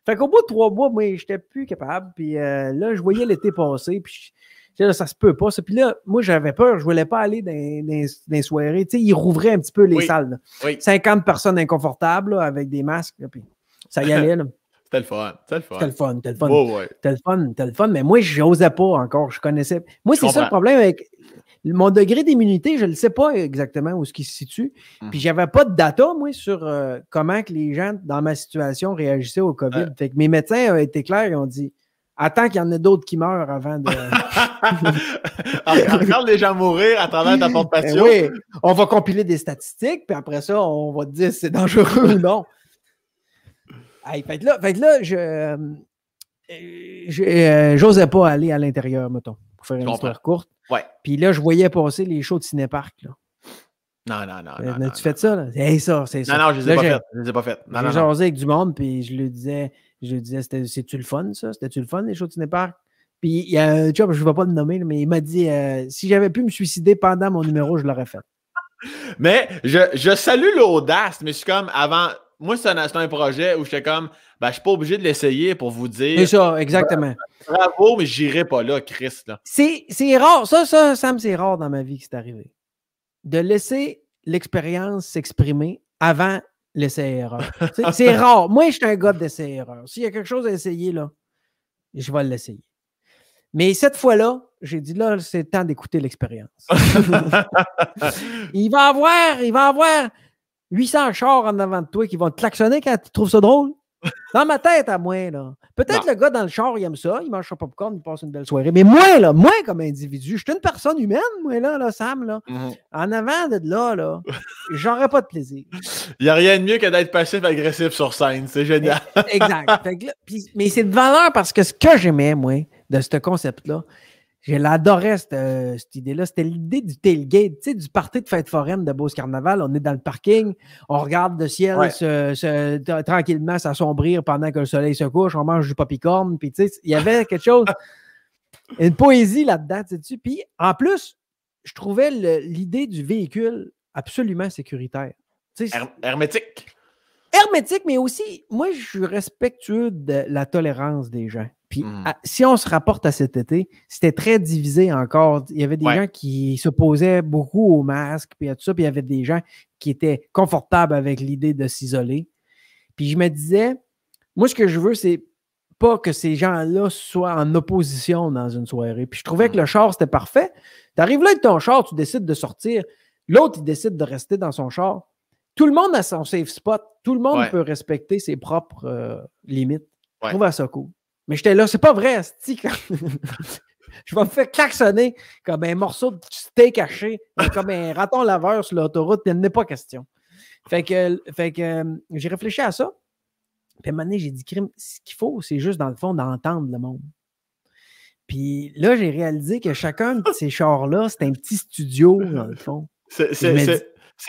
Fait qu'au bout de trois mois, moi, j'étais plus capable. Puis euh, là, je voyais l'été passer. Puis Là, ça se peut pas. Puis là, moi, j'avais peur. Je voulais pas aller dans, les soirées. ils rouvraient un petit peu les salles. 50 personnes inconfortables avec des masques. ça y allait. C'était le fun. C'était le fun. C'était le fun. Mais moi, je n'osais pas encore. Je connaissais. Moi, c'est ça le problème avec mon degré d'immunité, je ne sais pas exactement où ce qui se situe. Puis, hmm. Puis j'avais pas de data, moi, sur euh, comment que les gens dans ma situation réagissaient au COVID. mes médecins ont été clairs, ils ont dit Attends qu'il y en ait d'autres qui meurent avant de. Ah, regarde les gens mourir à travers ta porte ben passion oui, on va compiler des statistiques, puis après ça, on va te dire si c'est dangereux ou non. Hey, fait que là, fait là je n'osais euh, euh, pas aller à l'intérieur, mettons, pour faire une histoire courte. Ouais. Puis là, je voyais passer les shows de cinéparc Là. Non, non, non. Euh, tu fait ça, là? C'est ça, c'est ça. Non, non, je ne les ai pas faites. Je les ai pas fait. J'ai osé avec du monde, puis je lui disais, je disais, c'est-tu le fun, ça? C'était-tu le fun, les shows de Puis il y a un vois je ne vais pas le nommer, mais il m'a dit euh, si j'avais pu me suicider pendant mon numéro, je l'aurais fait. Mais je, salue l'audace, mais je suis comme avant. Moi, c'est un, un, projet où j'étais comme ben, je suis pas obligé de l'essayer pour vous dire. C'est ça, exactement. Bravo, mais je n'irai pas là, Chris. C'est rare. Ça, ça, Sam, c'est rare dans ma vie que c'est arrivé. De laisser l'expérience s'exprimer avant l'essai-erreur. c'est rare. Moi, je suis un gars d'essai-erreur. S'il y a quelque chose à essayer, là, je vais l'essayer. Mais cette fois-là, j'ai dit là, c'est temps d'écouter l'expérience. il va avoir, il va avoir 800 chars en avant de toi qui vont te klaxonner quand tu trouves ça drôle. Dans ma tête, à moi, là. Peut-être le gars dans le char, il aime ça, il mange son popcorn, il passe une belle soirée. Mais moi, là, moi, comme individu, je suis une personne humaine, moi, là, Sam, là. Mm-hmm. En avant de là, là, j'aurais pas de plaisir. Il n'y a rien de mieux que d'être passif-agressif sur scène. C'est génial. exact. mais c'est de valeur parce que ce que j'aimais, moi, de ce concept-là, je euh, cette, idée-là. C'était l'idée du tailgate, du party de fête foraine de Beauce Carnaval. On est dans le parking, on regarde le ciel tranquillement s'assombrir pendant que le soleil se couche, on mange du popicorn puis il y avait quelque chose, une poésie là-dedans, tu sais. en plus, je trouvais l'idée du véhicule absolument sécuritaire. hermétique. Hermétique, mais aussi, moi, je suis respectueux de la tolérance des gens. Puis hmm. ah, si on se rapporte à cet été, c'était très divisé encore. Il y avait des gens qui s'opposaient beaucoup au masque, puis à tout ça, puis il y avait des gens qui étaient confortables avec l'idée de s'isoler. Puis je me disais, moi, ce que je veux, c'est pas que ces gens-là soient en opposition dans une soirée. Puis je trouvais que hmm. le char, c'était parfait. Tu arrives là avec ton char, tu décides de sortir. L'autre, il décide de rester dans son char. Tout le monde a son safe spot. Tout le monde peut respecter ses propres euh, limites. Je trouve ça cool. Mais j'étais là, c'est pas vrai, stick. je vais me faire klaxonner comme un morceau de steak haché, comme un raton laveur sur l'autoroute, il n'est pas question. Fait que, fait que euh, j'ai réfléchi à ça. Puis à un moment donné, j'ai dit, crime, ce qu'il faut, c'est juste, dans le fond, d'entendre le monde. Puis là, j'ai réalisé que chacun de ces chars-là, c'est un petit studio, dans le fond. C'est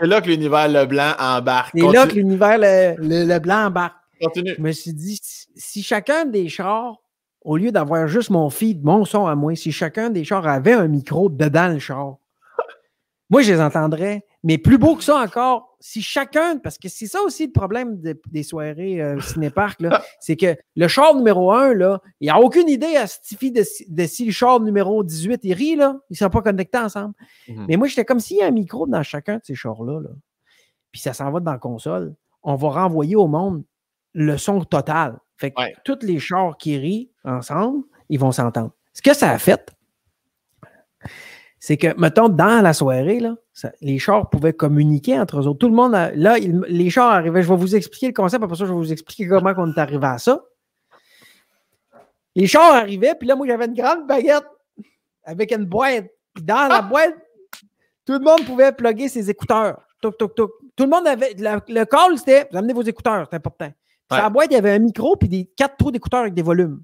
là que l'univers Leblanc embarque. C'est là que l'univers Leblanc embarque. Je me suis dit, si chacun des chars, au lieu d'avoir juste mon feed, mon son à moi, si chacun des chars avait un micro dedans le char, moi, je les entendrais. Mais plus beau que ça encore, si chacun, parce que c'est ça aussi le problème des soirées euh, cinépark, c'est que le char numéro 1, là, il a aucune idée à ce de, de, si le char numéro 18 il rit, là, ils ne sont pas connectés ensemble. Mmh mais moi, j'étais comme s'il y a un micro dans chacun de ces chars-là. Là. Puis ça s'en va dans la console. On va renvoyer au monde le son total. Fait que tous les chars qui rient ensemble, ils vont s'entendre. Ce que ça a fait, c'est que, mettons, dans la soirée, les chars pouvaient communiquer entre eux Tout le monde, là, les chars arrivaient. Je vais vous expliquer le concept, après ça, je vais vous expliquer comment on est arrivé à ça. Les chars arrivaient, puis là, moi, j'avais une grande baguette avec une boîte. dans la ah! boîte, tout le monde pouvait plugger ses écouteurs. Tout le monde avait. le call, c'était vous amenez vos écouteurs, c'est important la boîte, il y avait un micro puis des quatre trous d'écouteurs avec des volumes.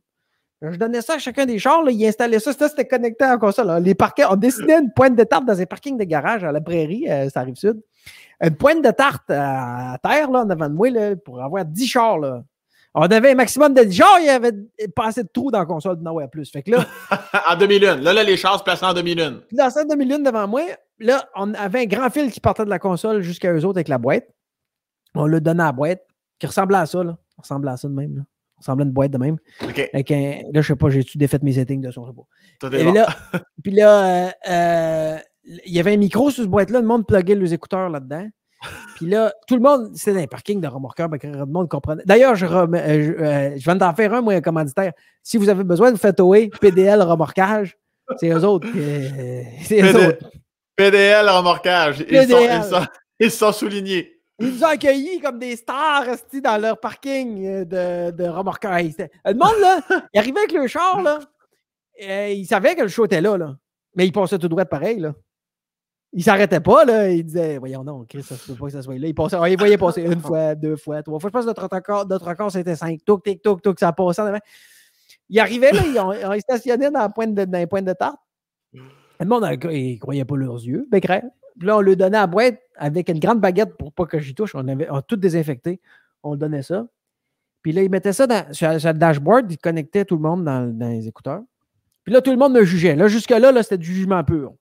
Je donnais ça à chacun des chars, là, ils installaient ça, c'était connecté à la console. Les parquets, on dessinait une pointe de tarte dans un parking de garage à la prairie, ça euh, arrive sud. Une pointe de tarte à, terre, là, en avant de moi, là, pour avoir 10 chars. Là. On avait un maximum de 10 chars, il y avait pas assez de trous dans la console de à Plus. Fait que là. en 2001, Là, là, les chars se plaçaient en 2001. lune Dans cette demi devant moi, là, on avait un grand fil qui partait de la console jusqu'à eux autres avec la boîte. On le donnait à la boîte qui ressemblait à ça, là. Ressemblait à ça de même, là. Ressemblait à une boîte de même. OK. là, je sais pas, j'ai-tu défait mes settings de son robot. Et là, puis là, euh, euh, il y avait un micro sur cette boîte-là, le monde plugait les écouteurs là-dedans. Puis là, tout le monde, c'était un parking de remorqueurs, ben, le monde comprenait. D'ailleurs, je, euh, je, faire un, moi, un commanditaire. Si vous avez besoin, vous faites OE, PDL remorquage. C'est eux autres. c'est eux autres. PDL remorquage. Ils, ils sont soulignés. Ils nous ont accueillis comme des stars dans leur parking euh, de, de remorqueurs. Le monde, là, il arrivait avec le char, là. Et euh, il savait que le show était là, là. Mais il passait tout droit pareil, là. Il s'arrêtait pas, là. Il disait, voyons non, Chris, ça ne pas que ça soit là. Il, voyait passer une fois, deux fois, trois fois. Je pense que notre record, notre c'était cinq. Toc, tic, toc, ça passait. Il arrivait, là, il, dans la pointe de, dans les pointes de tarte. Le monde, euh, il, croyait pas leurs yeux. Bécret. Ben, puis là, on le donnait à la boîte avec une grande baguette pour pas que j'y touche. On avait tout désinfecté. On le donnait ça. Puis là, il mettait ça sur, le dashboard. Il connectait tout le monde dans, les écouteurs. Puis là, tout le monde me jugeait. Là, jusque-là, là, c'était du jugement pur.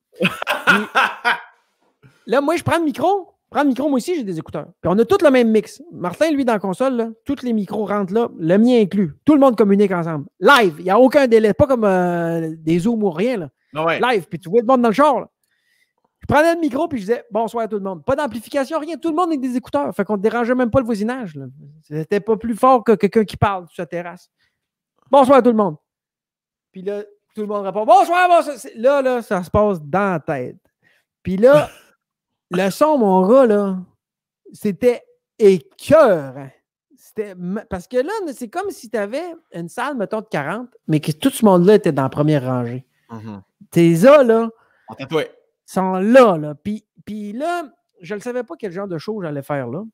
là, moi, je prends le micro. Prends le micro, moi aussi, j'ai des écouteurs. Puis on a tous le même mix. Martin, lui, dans la console, tous les micros rentrent là, le mien inclus. Tout le monde communique ensemble. Live, il n'y a aucun délai. Pas comme euh, des Zooms ou rien. Ah Live, puis tu vois le monde dans le char. Je prenais le micro puis je disais bonsoir à tout le monde. Pas d'amplification, rien. Tout le monde avec des écouteurs. Fait qu'on ne dérangeait même pas le voisinage. C'était pas plus fort que quelqu'un qui parle sur sa terrasse. Bonsoir à tout le monde. Puis là, tout le monde répond bonsoir, bonsoir. Là, là, ça se passe dans la tête. Puis là, le son, mon rat, là, c'était écœurant. C'était... Parce que là, c'est comme si tu avais une salle, mettons, de 40, mais que tout ce monde-là était dans la première rangée. Mm-hmm. T'es là, là. Sans là, là. Puis, là, je ne savais pas quel genre de show j'allais faire là.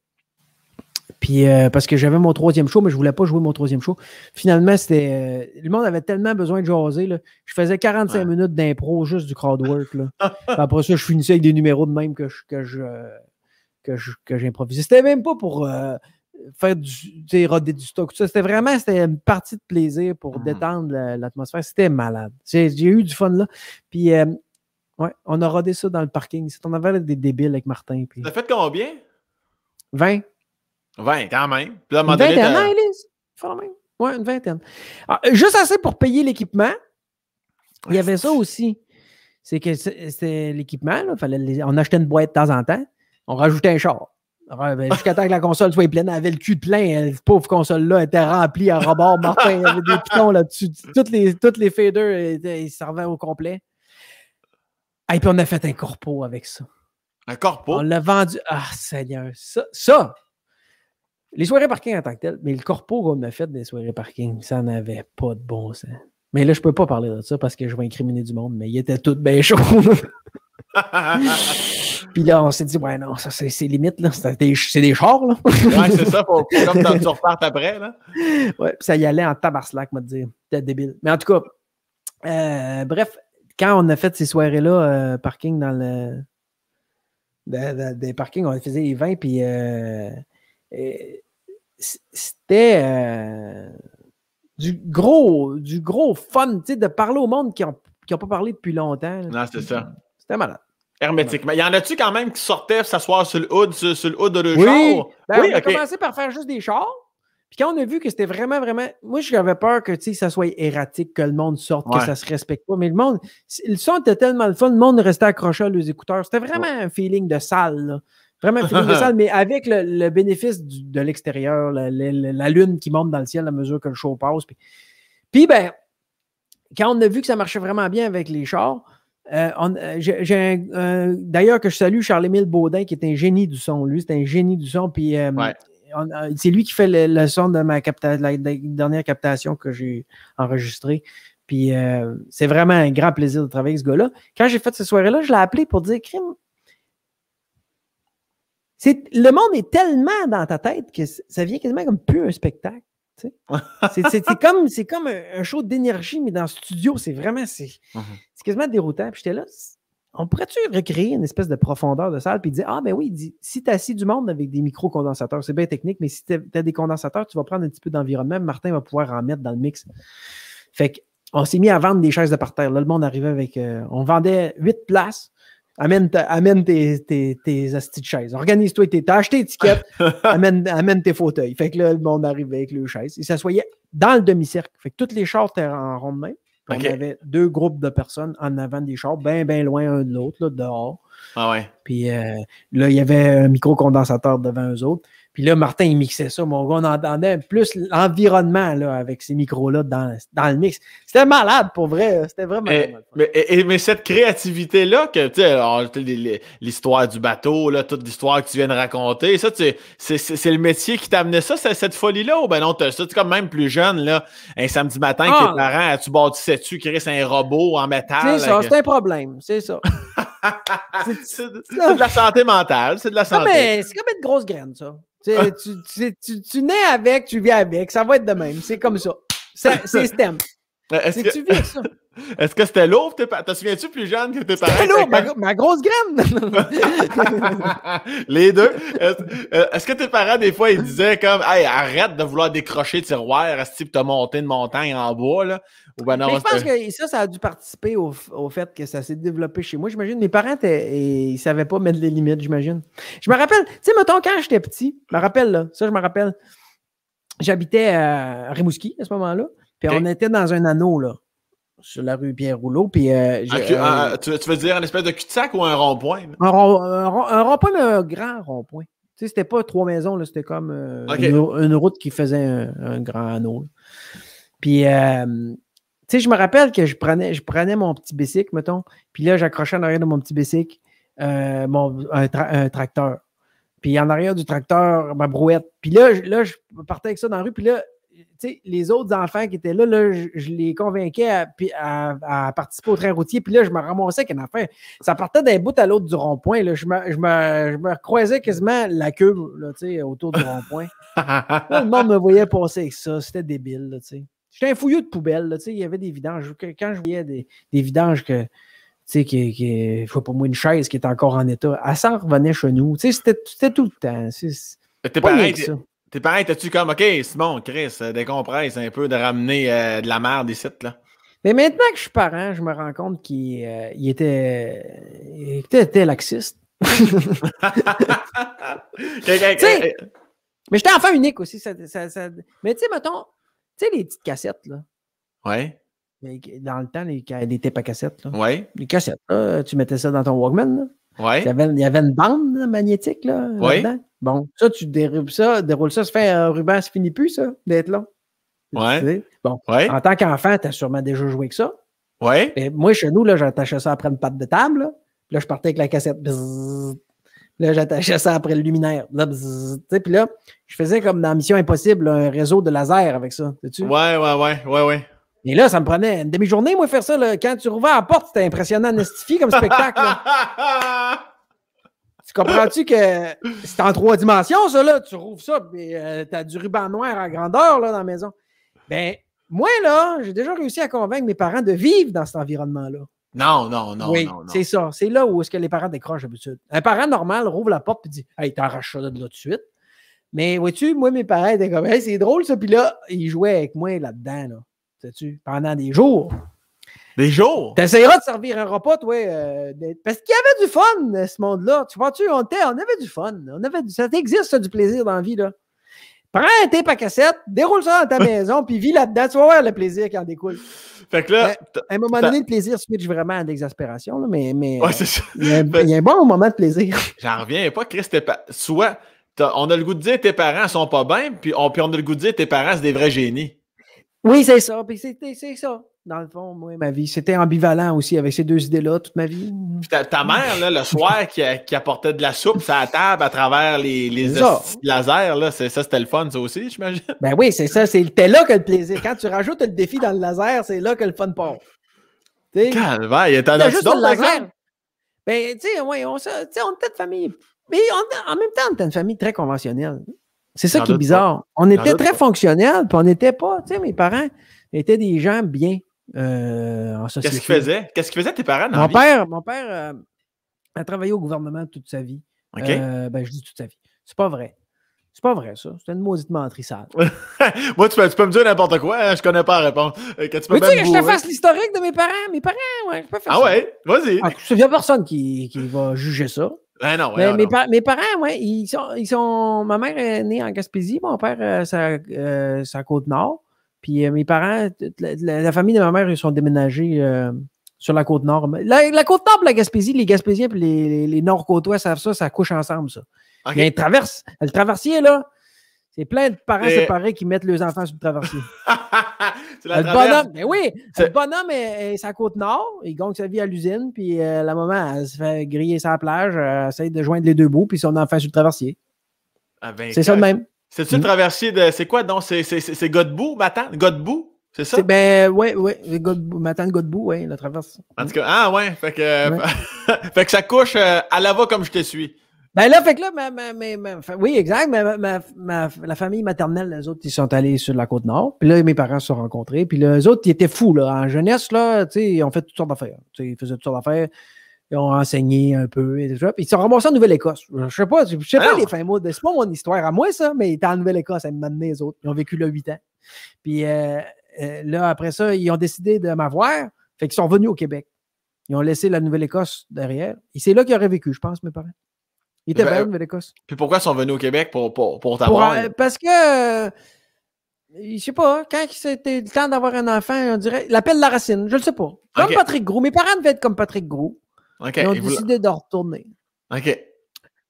Puis euh, parce que j'avais mon troisième show, mais je ne voulais pas jouer mon troisième show. Finalement, c'était. Euh, le monde avait tellement besoin de jaser. Là. Je faisais 45 minutes d'impro juste du crowd work. Là. Après ça, je finissais avec des numéros de même que que je, que que C'était même pas pour euh, faire du du stock. ça. C'était vraiment c'était une partie de plaisir pour mm-hmm. détendre l'atmosphère. C'était malade. J'ai, eu du fun là. Puis Ouais, on a rodé ça dans le parking. on avait des débiles avec Martin. Puis... T'as fait combien? 20. 20, quand même. Puis là, hein, une vingtaine, Elise? une vingtaine. juste assez pour payer l'équipement. Il y avait ça aussi. C'est que c'était l'équipement. On achetait une boîte de temps en temps. On rajoutait un char. Ah, ben, jusqu'à temps que la console soit pleine, elle avait le cul de plein. La pauvre console-là était remplie à rebord. Martin avait des pitons là-dessus. Toutes les, toutes les faders servaient au complet. Et puis on a fait un corpo avec ça. Un corpo? On l'a vendu. Ah, Seigneur, ça, ça! Les soirées parking en tant que telles, mais le corpo qu'on a fait des soirées parking, ça n'avait pas de bon sens. Mais là, je peux pas parler de ça parce que je vais incriminer du monde, mais il était tout bien chaud. Puis là, on s'est dit, ouais, non, ça, c'est limite, là. C'est des, chars, là. ouais, c'est ça, faut, comme dans, tu repartes après, là. Ouais, ça y allait en tabarcelac, moi, te dire. T'es débile. Mais en tout cas, euh, bref, quand on a fait ces soirées-là, euh, parking dans le. des parkings, on faisait les 20, puis euh, euh, c'était du gros, du gros fun, tu sais, de parler au monde qui n'ont ont pas parlé depuis longtemps. c'est ça. C'était malade. Hermétique. Mais il y en a-tu quand même qui sortaient s'asseoir sur le hood, sur, de le oui. Ben, on a commencé par faire juste des chars quand on a vu que c'était vraiment, vraiment. Moi, j'avais peur que ça soit erratique, que le monde sorte, que ça se respecte pas. Mais le monde, le son était tellement le fun, le monde restait accroché à leurs écouteurs. C'était vraiment un feeling de salle. Vraiment un feeling de salle, mais avec le, bénéfice de l'extérieur, la, lune qui monte dans le ciel à mesure que le show passe. Puis, ben, quand on a vu que ça marchait vraiment bien avec les chars, euh, euh, j'ai un... Euh, d'ailleurs, que je salue Charles-Émile Baudin, qui est un génie du son. Lui, c'est un génie du son. Puis c'est lui qui fait le, son de ma la, dernière captation que j'ai enregistrée. Puis euh, c'est vraiment un grand plaisir de travailler avec ce gars-là. Quand j'ai fait cette soirée-là, je l'ai appelé pour dire crime. C'est, le monde est tellement dans ta tête que ça vient quasiment comme plus un spectacle. c'est, comme, c'est comme un, show d'énergie, mais dans le studio, c'est vraiment c'est, mhm. quasiment déroutant. Puis j'étais là, on pourrait-tu recréer une espèce de profondeur de salle puis dire Ah, ben oui, si tu assis du monde avec des micro-condensateurs, c'est bien technique, mais si tu as des condensateurs, tu vas prendre un petit peu d'environnement. Martin va pouvoir en mettre dans le mix. Fait on s'est mis à vendre des chaises de parterre. Là, le monde arrivait avec. Euh, on vendait 8 places. Amène, amène tes, tes, de chaises. Organise-toi tes. T'as acheté étiquette. amène, amène tes fauteuils. Fait que là, le monde arrivait avec les chaises. Ils s'assoyaient dans le demi-cercle. Fait que toutes les chars étaient en rond de main. On avait deux groupes de personnes en avant des chars, bien, bien loin un de l'autre, dehors. Ah ouais. Puis euh, là, il y avait un micro-condensateur devant eux autres. Puis là, Martin, il mixait ça. Mon gars, on entendait plus l'environnement là, avec ces micros-là dans, le mix. C'était malade pour vrai. Euh, c'était vraiment malade. Mais, cette créativité-là, que tu sais, l'histoire du bateau, là, toute l'histoire que tu viens de raconter, ça, c'est le métier qui t'amenait ça, cette folie-là? Ou ben non, tu ça, tu comme même plus jeune, là, un samedi matin, ah. tes parents, tu sais tu crées un robot en métal? C'est ça, c'est un problème, c'est ça. c'est de la santé mentale, c'est de la ah, santé. C'est comme une grosse graine, ça. Tu, tu, tu, nais avec, tu vis avec. Ça va être de même. C'est comme ça. C'est système. Euh, est-ce que, ça? Est-ce que c'était lourd? Te souviens-tu plus jeune que tes parents? C'était lourd, ma, grosse graine! Les deux. Euh, est-ce que tes parents, des fois, ils disaient comme, hey, arrête de vouloir décrocher tiroir, à ce type, t'as monté une montagne en bois, là. Ben je pense que ça, ça a dû participer au, fait que ça s'est développé chez moi. J'imagine, mes parents, et ils savaient pas mettre les limites, j'imagine. Je me rappelle, tu sais, mettons, quand j'étais petit, je me rappelle, là, ça, je me rappelle, j'habitais à Rimouski à ce moment-là, puis on était dans un anneau, là, sur la rue Pierre-Rouleau, puis... Euh, ah, ah, tu, veux dire un espèce de cul-de-sac ou un rond-point? Un, rond-point, mais un grand rond-point. Tu sais, c'était pas trois maisons, c'était comme euh, une, route qui faisait un, grand anneau. Puis, euh, sais, je me rappelle que je prenais, je prenais mon petit bicycle, mettons, puis là, j'accrochais en arrière de mon petit bicycle euh, mon, un, tracteur. Puis en arrière du tracteur, ma brouette. Puis là, je, partais avec ça dans la rue. Puis là, les autres enfants qui étaient là, je, les convainquais à, à, participer au train routier. Puis là, je me ramassais avec un Ça partait d'un bout à l'autre du rond-point. Je me, je, me, me croisais quasiment la queue là, autour du rond-point. Tout le monde me voyait passer avec ça. C'était débile. Là, sais. J'étais un fouillot de poubelle, il y avait des vidanges. Quand je voyais des, vidanges que, tu sais, pas moi, une chaise qui était encore en état, elle s'en revenait chez nous. c'était tout le temps. T'es pareil, t'es tu comme, OK, Simon, Chris, euh, décompresse un peu de ramener euh, de la merde ici, là? Mais maintenant que je suis parent, je me rends compte qu'il euh, était, il était, laxiste. Mais j'étais enfin unique aussi. Ça, Mais tu sais, mettons, tu sais, les petites cassettes, là. Ouais. Dans le temps, les, les tapes à cassettes, là. Ouais. Les cassettes, là, tu mettais ça dans ton Walkman, là. Ouais. Il y, avait, une bande magnétique là, ouais. Bon, ça, tu déroules ça, déroules ça, ça fait un ruban, ça finit plus, ça, d'être long. Ouais. Bon, en tant qu'enfant, tu as sûrement déjà joué avec ça. Ouais. Et moi, chez nous, là, j'attachais ça après une patte de table. Là, là je partais avec la cassette. Bzzz, Là, j'attachais ça après le luminaire. Là, puis là, je faisais comme dans Mission Impossible un réseau de laser avec ça. Oui, Ouais, ouais, ouais, ouais, Et là, ça me prenait une demi-journée, moi, faire ça. Quand tu rouvrais la porte, c'était impressionnant, nestifié comme spectacle. tu comprends-tu que c'est en trois dimensions, ça, Tu rouvres ça, puis tu euh, t'as du ruban noir à grandeur, là, dans la maison. Ben, moi, là, j'ai déjà réussi à convaincre mes parents de vivre dans cet environnement-là. Non, non, non. Oui, non, c'est ça. C'est là où est-ce que les parents décrochent d'habitude. Un parent normal rouvre la porte et dit Hey, t'arraches ça de là tout de suite. Mais vois-tu, moi, mes parents étaient comme Hey, c'est drôle ça. Puis là, ils jouaient avec moi là-dedans, là. Sais-tu, pendant des jours. Des jours? T'essayeras de servir un repas, toi. Euh, parce qu'il y avait du fun, ce monde-là. Tu vois-tu, on, on avait du fun. On avait ça existe, du plaisir dans la vie, là prends tes paquettes, déroule ça dans ta maison, puis vis là-dedans. Tu vas voir le plaisir qui en découle. Fait que là, à un moment donné, le plaisir switch vraiment à l'exaspération, mais, mais euh, Il, y a, un bon moment de plaisir. J'en reviens pas, Chris. Soit on a le goût de dire tes parents sont pas bien, puis on, a le goût de dire tes parents, c'est des vrais génies. Oui, c'est ça. Puis c'est ça dans le fond, moi, ma vie. C'était ambivalent aussi avec ces deux idées-là toute ma vie. ta, mère, là, le soir, qui, apportait de la soupe à la table à travers les, les lasers, là, ça, c'était le fun, ça aussi, j'imagine. Ben oui, c'est ça. C'est là que le plaisir. Quand tu rajoutes le défi dans le laser, c'est là que le fun part. Calvaire, il juste le laser. Ben, tu sais, oui, on, on était une famille. Mais en même temps, on était une famille très conventionnelle. C'est ça qui est bizarre. On était très fonctionnel, fonctionnels, puis on n'était pas, tu sais, mes parents étaient des gens bien. Euh, Qu'est-ce qu'il faisait Qu'est-ce qu'il faisait tes parents? Dans mon, Père, mon père euh, a travaillé au gouvernement toute sa vie. Euh, ben, je dis toute sa vie. C'est pas vrai. C'est pas vrai, ça. C'est une maudite mentrissade. Moi, tu peux, me dire n'importe quoi, hein, je connais pas la réponse. Euh, que tu peux que je te fasse l'historique de mes parents? Mes parents, ouais, je peux faire ah ça. Ouais? Vas-y. Ah ouais, vas-y. Il n'y a personne qui, qui, va juger ça. Ben non, Mais Mes, parents, ouais, ils sont, ils sont. Ma mère est née en Gaspésie, mon père, c'est à Côte-Nord. Puis euh, mes parents, la, famille de ma mère, ils sont déménagés euh, sur la côte nord. La, côte nord, la Gaspésie, les Gaspésiens et les, Nord-Côtois savent ça, ça couche ensemble, ça. Ils traversent. traverse. Le traversier, là, c'est plein de parents séparés qui mettent leurs enfants sur le traversier. c'est la le bonhomme, mais oui, le bonhomme est, est sa côte nord, il gagne sa vie à l'usine, puis euh, la maman, elle se fait griller sa plage, elle essaie de joindre les deux bouts, puis son enfant sur le traversier. Ah ben, c'est ça le même. C'est-tu le hmm? traversier de. C'est quoi donc? C'est Godbout, Matan? Godbout? C'est ça? Ben, ouais, ouais. Matan Godbout, oui, la traverse. En tout cas, ah, ouais. Fait que, fait que ça couche euh, à l'avant comme je te suis. Ben là, fait que là, ma, oui, exact. la famille maternelle, les autres, ils sont allés sur la côte nord. Puis là, mes parents se sont rencontrés. Puis les autres, ils étaient fous, là. En jeunesse, là, tu sais, ils ont fait toutes sortes d'affaires. Tu sais, ils faisaient toutes sortes d'affaires ils ont enseigné un peu et tout ça. Puis ils sont remboursés en Nouvelle-Écosse. Je sais pas, je sais pas les fins mots. C'est pas mon histoire à moi, ça, mais ils étaient en Nouvelle-Écosse m'ont me les autres. Ils ont vécu là huit ans. Puis euh, euh, là, après ça, ils ont décidé de m'avoir. Fait qu'ils sont venus au Québec. Ils ont laissé la Nouvelle-Écosse derrière. Et c'est là qu'ils auraient vécu, je pense, mes parents. Ils étaient à ben, euh, Nouvelle-Écosse. Puis pourquoi ils sont venus au Québec pour, t'avoir? parce que je sais pas, quand c'était le temps d'avoir un enfant, on dirait l'appel de la racine, je ne sais pas. Comme Patrick Gros. Mes parents devaient être comme Patrick Gros ils ont décidé de retourner. OK.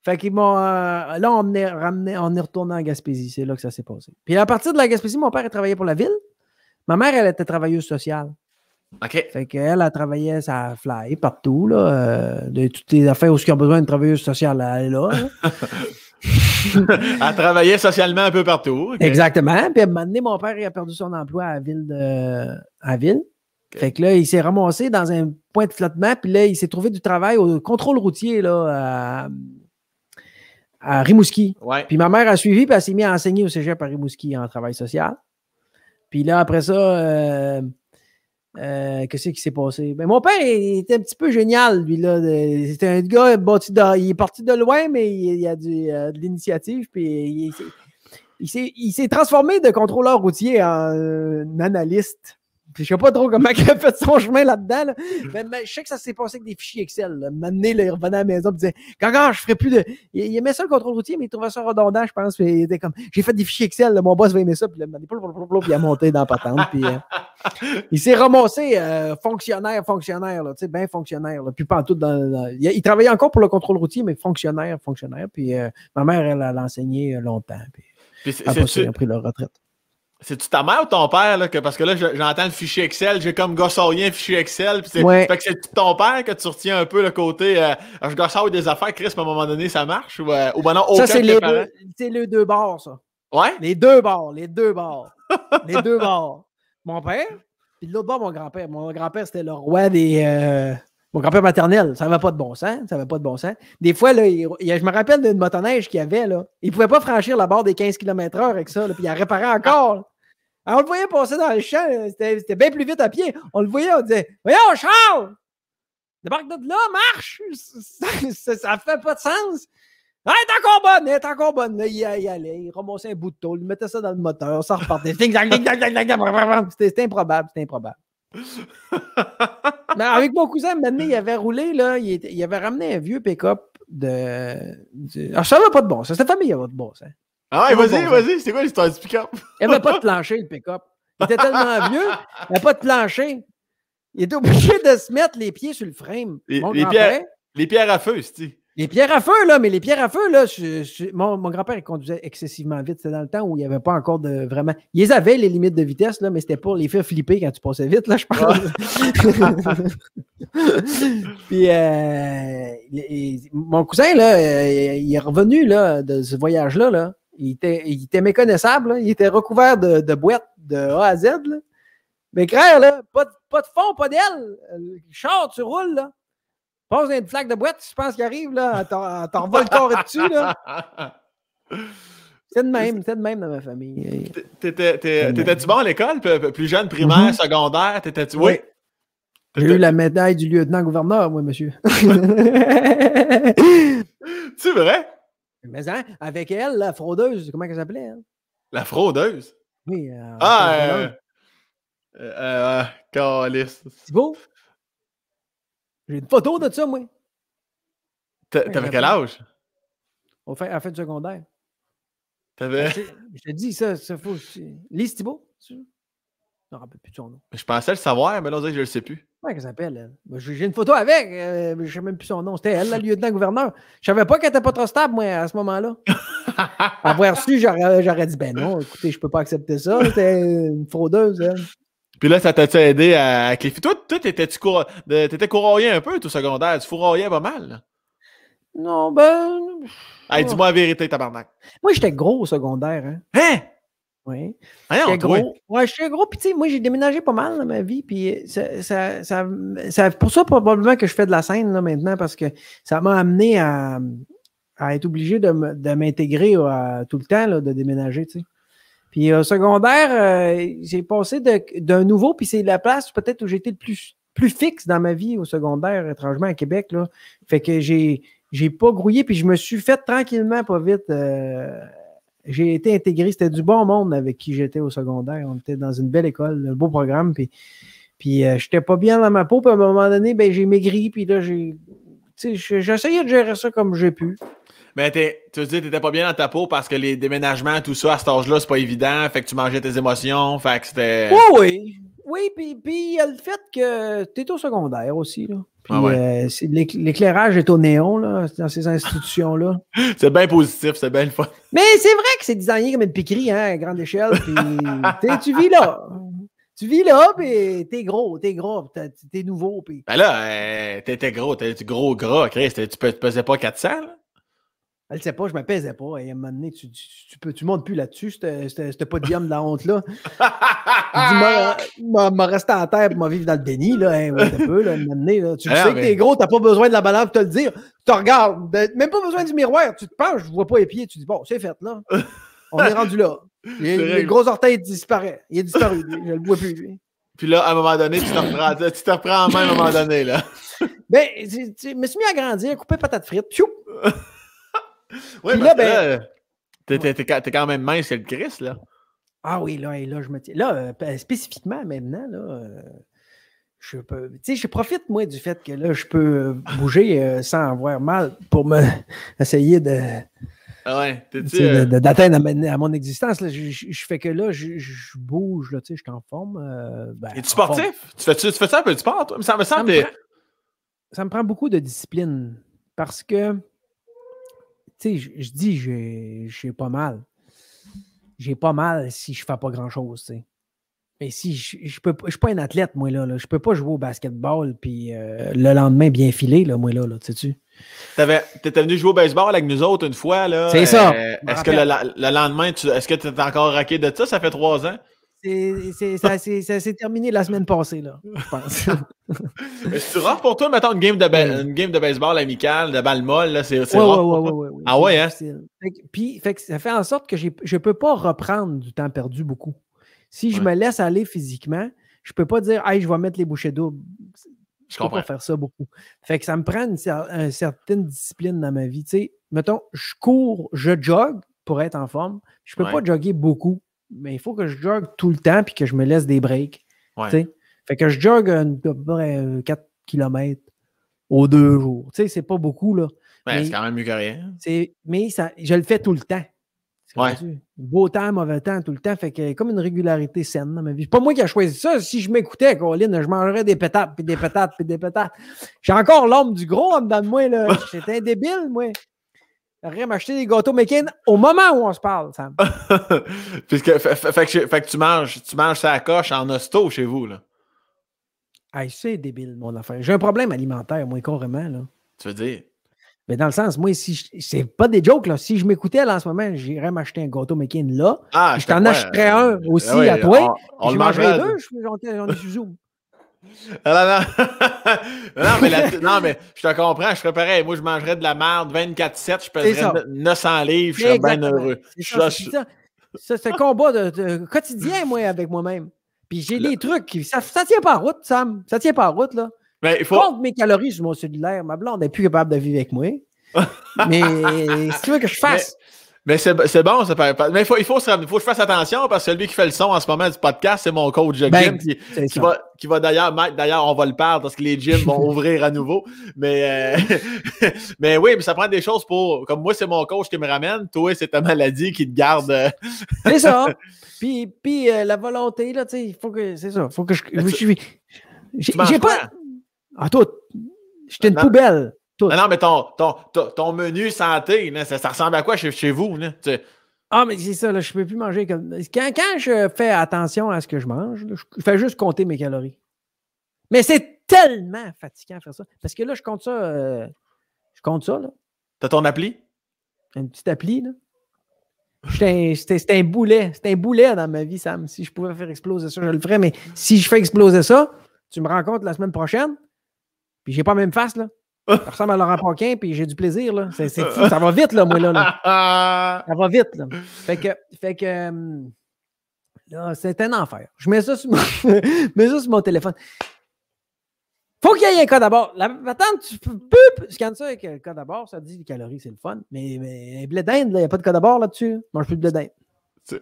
Fait qu'ils m'ont. Euh, là, on est, ramené, retourné en Gaspésie. C'est là que ça s'est passé. Puis à partir de la Gaspésie, mon père a travaillé pour la ville. Ma mère, elle était travailleuse sociale. OK. Fait qu'elle, elle travaillait, ça fly partout, là. Euh, de toutes les affaires où ils ont besoin de travailleuse sociale, elle est là. elle travaillait socialement un peu partout. Exactement. Puis à un moment donné, mon père, il a perdu son emploi à ville. De, à la ville. Fait que là, il s'est ramassé dans un point de flottement, puis là, il s'est trouvé du travail au contrôle routier là, à, Rimouski. Puis ma mère a suivi, puis elle s'est mise à enseigner au cégep à Rimouski en travail social. Puis là, après ça, euh, euh, qu'est-ce qui s'est passé? Ben, mon père il était un petit peu génial, lui. là. Euh, c'était un gars bâti Il est parti de loin, mais il, y a de l'initiative. Puis il s'est transformé de contrôleur routier en analyste. Je je sais pas trop comment il a fait son chemin là-dedans. Là. Mm-hmm. Mais, je sais que ça s'est passé avec des fichiers Excel. M'amener, il revenait à la maison et disait Gaga, je ferai plus de. Il, aimait ça le contrôle routier, mais il trouvait ça redondant, je pense. il était comme J'ai fait des fichiers Excel, mon boss va aimer ça. Puis, il a monté dans la patente. Puis, euh, il s'est ramassé euh, fonctionnaire, fonctionnaire, tu sais, bien fonctionnaire. puis pas dans, il, travaillait encore pour le contrôle routier, mais fonctionnaire, fonctionnaire. Puis euh, ma mère, elle, l'a enseigné longtemps. Puis, après, a pris leur retraite. C'est-tu ta mère ou ton père? que, parce que là, j'entends le fichier Excel, j'ai comme gossoyé fichier Excel. Puis c'est, Fait que c'est ton père que tu retiens un peu le côté euh, je des affaires, Chris, à un moment donné, ça marche? Ou, euh, ou ben non, aucun ça, c'est les, deux, bords, ça. Ouais? Les deux bords, les deux bords. les deux bords. Mon père, puis l'autre bord, mon grand-père. Mon grand-père, c'était le roi des. Euh, mon grand-père maternel, ça n'avait pas de bon sens, ça n'avait pas de bon sens. Des fois, là, je me rappelle d'une motoneige qu'il y avait, là. Il ne pouvait pas franchir la barre des 15 km/h avec ça, puis il a réparait encore. Alors, ah, on le voyait passer dans le champ. c'était bien plus vite à pied. On le voyait, on disait Voyons, Charles! Débarque de là, marche! Ça ne fait pas de sens! Ah, t'es encore bonne, elle est encore bonne. il, il, allait, il ramassait un bout de tôle, il mettait ça dans le moteur, ça repartait. C'était improbable, c'était improbable. avec mon cousin, il avait roulé, là, il, avait ramené un vieux pick-up de. Ah, ça n'avait pas de bon Ça Cette famille, il avait pas de bon ça. Ah, vas-y, vas-y, c'est quoi l'histoire du pick-up? il n'avait pas de plancher, le pick-up. Il était tellement vieux, il n'avait pas de plancher. Il était obligé de se mettre les pieds sur le frame. Les, pierres, les pierres à feu, cest les pierres à feu, là, mais les pierres à feu, là, mon, grand-père, il conduisait excessivement vite. C'était dans le temps où il n'y avait pas encore de vraiment. Ils avaient les limites de vitesse, là, mais c'était pour les faire flipper quand tu passais vite, là, je pense. Puis, euh, mon cousin, là, euh, il est revenu, là, de ce voyage-là, là. Il était, il était méconnaissable, là. il était recouvert de, boîtes de A à Z, là. Mais crère, là, pas de, fond, pas d'aile. Euh, char, tu roules, là. Pose une flaque de boîte, je pense qu'il arrive, là. T'en revois le corps dessus, là. C'est de même, c'est de même dans ma famille. T'étais-tu bon à l'école, plus jeune, primaire, mm-hmm. secondaire? T'étais-tu. Oui. oui. J'ai eu la médaille du lieutenant-gouverneur, moi, monsieur. C'est vrai? Mais hein, avec elle, la fraudeuse, comment elle s'appelait? La fraudeuse? Oui. Euh, ah, euh, euh, euh C'est beau! J'ai une photo de ça, moi. T'avais quel âge? Au fin, à la fin du secondaire. T'avais. Je te dis, ça, ça faut. Lise Thibault? Je ne rappelle plus de son nom. Je pensais le savoir, mais là, je ne je le sais plus. Comment elle s'appelle? J'ai une photo avec, euh, mais je ne sais même plus son nom. C'était elle, la lieutenant-gouverneur. Je ne savais pas qu'elle n'était pas trop stable, moi, à ce moment-là. Avoir su, j'aurais dit, ben non, écoutez, je ne peux pas accepter ça. C'était une fraudeuse, elle. Hein. Puis là, ça ta aidé à Cliffy? Toi, toi t'étais-tu courroyé un peu, tout secondaire? Tu fourroyais pas mal? Non, ben. dis-moi la vérité, tabarnak. Moi, j'étais gros au secondaire. Hein? Hein? Oui. Hein, gros. Ouais, j'étais gros. Puis, tu sais, moi, j'ai déménagé pas mal dans ma vie. Puis, euh, ça, ça, ça, pour ça, probablement que je fais de la scène là, maintenant, parce que ça m'a amené à, être obligé de, m'intégrer euh, tout le temps, de déménager, tu sais. Puis au euh, secondaire, euh, j'ai passé d'un nouveau, puis c'est la place peut-être où j'étais le plus, plus fixe dans ma vie au secondaire, étrangement à Québec. Là. Fait que j'ai j'ai pas grouillé, puis je me suis fait tranquillement, pas vite. Euh, j'ai été intégré. C'était du bon monde avec qui j'étais au secondaire. On était dans une belle école, un beau programme, puis, puis j'étais pas bien dans ma peau. Puis à un moment donné, ben, j'ai maigri, puis là, j'ai. J'essayais de gérer ça comme j'ai pu. Mais ben, tu veux t'étais pas bien dans ta peau parce que les déménagements, tout ça, à cet âge-là, c'est pas évident. Fait que tu mangeais tes émotions. Fait que c'était. Oui, oui. Oui, puis il le fait que t'es au secondaire aussi. Là. Puis ah euh, l'éclairage est au néon là, dans ces institutions-là. c'est bien positif, c'est bien le fun. Mais c'est vrai que c'est designé comme une piquerie hein, à grande échelle. tu vis là. Tu vis là, puis t'es gros, t'es gros, t'es nouveau. Puis... Ben là, tu euh, t'étais gros, t'étais gros gras, Chris. Tu pesais pas 400, là? Elle ne sait pas, je ne m'apaisais pas. Et à un moment donné, tu, tu, montes plus là-dessus, c'était pas de de la honte là. dis m'a resté en terre pour m'a vivre dans le déni, là, un hein, peu, là, là. Tu ah, sais que que t'es gros, t'as pas besoin de la balade pour te le dire. Tu te regardes, même pas besoin du miroir, tu te penches, je vois pas les pieds, tu dis bon, c'est fait là. On est rendu là. Les, gros orteil disparaît. Il est disparu, je le vois plus, Puis là, à un moment donné, tu te reprends, tu en main à un moment donné, là. ben, je me suis mis à grandir, couper patate frites. piou! Ouais, là, ben... Euh, que t'es, quand même mince, c'est le gris, là. Ah oui, là, et là, je me tiens. Là, euh, spécifiquement maintenant, là. Euh, je je profite, moi, du fait que là, je peux bouger sans avoir mal pour me essayer de, ah ouais, d'atteindre à, mon existence. Je, fais que là, je, je bouge, là, je suis en forme. Ben, Es-tu sportif? Tu fais, tu, fais ça un peu de sport, toi? Ça me, semble ça me prend beaucoup de discipline parce que tu sais, je dis, j'ai pas mal. J'ai pas mal si je fais pas grand-chose, tu sais. Mais si je ne je suis pas un athlète, moi, là, là. Je peux pas jouer au basketball, puis euh, le lendemain, bien filé, là, moi, là, là tu sais-tu? T'étais venu jouer au baseball avec nous autres une fois, là. C'est ça. Euh, est-ce que le, le, lendemain, est-ce que tu étais encore raqué de ça? Ça fait trois ans? C'est, ça, ah. terminé la semaine passée, là, je pense. c'est rare pour toi, mettons, une game de, game de baseball amicale, de balle molle, là, c'est, ouais, Ah ouais, hein? puis, fait ça fait en sorte que je ne peux pas reprendre du temps perdu beaucoup. Si je me laisse aller physiquement, je ne peux pas dire, hey, je vais mettre les bouchées doubles. Je ne peux pas faire ça beaucoup. Fait que ça me prend une, certaine discipline dans ma vie. Tu sais, mettons, je cours, je jogue pour être en forme. Je ne peux pas jogger beaucoup mais il faut que je jogue tout le temps puis que je me laisse des breaks. Fait que je jogue à peu près 4 euh, km aux deux jours. Tu sais, c'est pas beaucoup, là. Ben, mais c'est quand même mieux que rien. Mais ça, je le fais tout le temps. Beau temps, mauvais temps, tout le temps. Fait que comme une régularité saine dans ma vie. C'est pas moi qui a choisi ça. Si je m'écoutais, Colin, je mangerais des pétates, puis des pétates, puis des pétates. J'ai encore l'homme du gros en dedans de moi, là. J'étais un débile, moi rien m'acheter des gâteaux McCain au moment où on se parle, Sam. Puisque, fait, que, tu manges, tu manges ça à coche en hosto chez vous, là. c'est débile, mon affaire. J'ai un problème alimentaire, moi, carrément, là. Tu veux dire? Mais dans le sens, moi, si c'est pas des jokes, là. Si je m'écoutais en ce moment, j'irais m'acheter un gâteau McCain là. Ah, je t'en achèterais un ben aussi à toi. On, on deux, je, on, on est Zoom. Ah, non, mais non, mais je te comprends, je serais pareil. Moi, je mangerais de la merde 24-7, je pèserais 900 livres, je serais bien heureux. C'est un combat quotidien, moi, avec moi-même. Puis j'ai des trucs Ça, tient pas route, Sam. Ça tient pas route, là. Mais ben, il faut... Je compte mes calories sur mon cellulaire. Ma blonde n'est plus capable de vivre avec moi. mais si tu veux que je fasse. Mais c'est bon, ça fait Mais il faut, il faut, se, faut que je fasse attention parce que celui qui fait le son en ce moment du podcast, c'est mon coach Jim ben, qui, va, qui va d'ailleurs, d'ailleurs, on va le perdre parce que les gyms vont ouvrir à nouveau. Mais, euh, mais oui, mais ça prend des choses pour. Comme moi, c'est mon coach qui me ramène. Toi, c'est ta maladie qui te garde. Euh, c'est ça. Puis, puis euh, la volonté, là, tu sais, il faut que. C'est ça. faut que je. J'ai pas. Ah, toi, j'étais une poubelle. Non, non, mais ton, menu santé, ça, ressemble à quoi chez, vous? Ah, mais c'est ça, je ne peux plus manger comme. Quand, quand, je fais attention à ce que je mange, je fais juste compter mes calories. Mais c'est tellement fatigant de faire ça. Parce que là, je compte ça. Euh, je compte ça, là. T'as ton appli? Une petite appli, là. C'est un, boulet. C'est un boulet dans ma vie, Sam. Si je pouvais faire exploser ça, je le ferais. Mais si je fais exploser ça, tu me rends compte la semaine prochaine, puis j'ai pas la même face, là. Ça ressemble à Laurent Paquin, puis j'ai du plaisir, là. C'est, Ça va vite, là, moi, là. Ça va vite, là. Fait que, fait que hum, là, c'est un enfer. Je mets ça sur mon, mets ça sur mon téléphone. Faut qu'il y ait un cas d'abord La, attends, tu peux scanner ça avec le cas d'abord. ça te dit les calories, c'est le fun. Mais, mais blé d'Inde, il n'y a pas de cas d'abord là-dessus. Mange plus de blé d'Inde. C'est...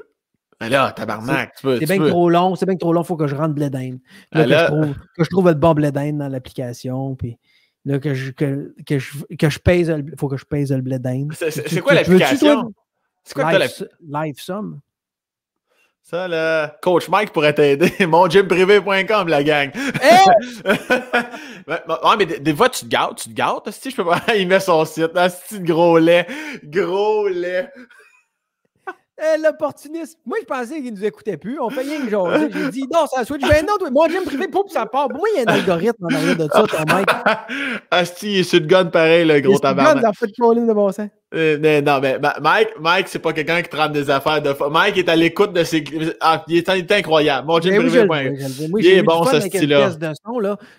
Là, tabarnak, c'est, bien trop long, c'est bien trop long, faut que je rentre blé d'Inde. que, je trouve, que je trouve le bon blé d'Inde dans l'application. Puis là, que, que, que, je, que je pèse le, faut que je pèse le blé d'Inde. C'est quoi l'application? C'est quoi Live, la... Live Sum. Ça, le coach Mike pourrait t'aider. Monjimprivé.com, la gang. Eh! mais des, fois, tu te gâtes, tu te gâtes. Si je peux pas, il met son site. Un petit gros lait. Gros lait. Eh, l'opportuniste. Moi, je pensais qu'il nous écoutait plus. On que j'en genre. J'ai dit non, ça switch. Ben non, moi j'aime gym privé, pour ça part. Moi, il y a un algorithme en arrière de ça, ton mec. Asti, il est gun pareil, le gros tabac. Il gun, il a fait de de bon euh, non, mais Mike, Mike, c'est pas quelqu'un qui trame des affaires de Mike est à l'écoute de ses. Ah, il, est, incroyable. Mon Jim il est bon, ce style-là.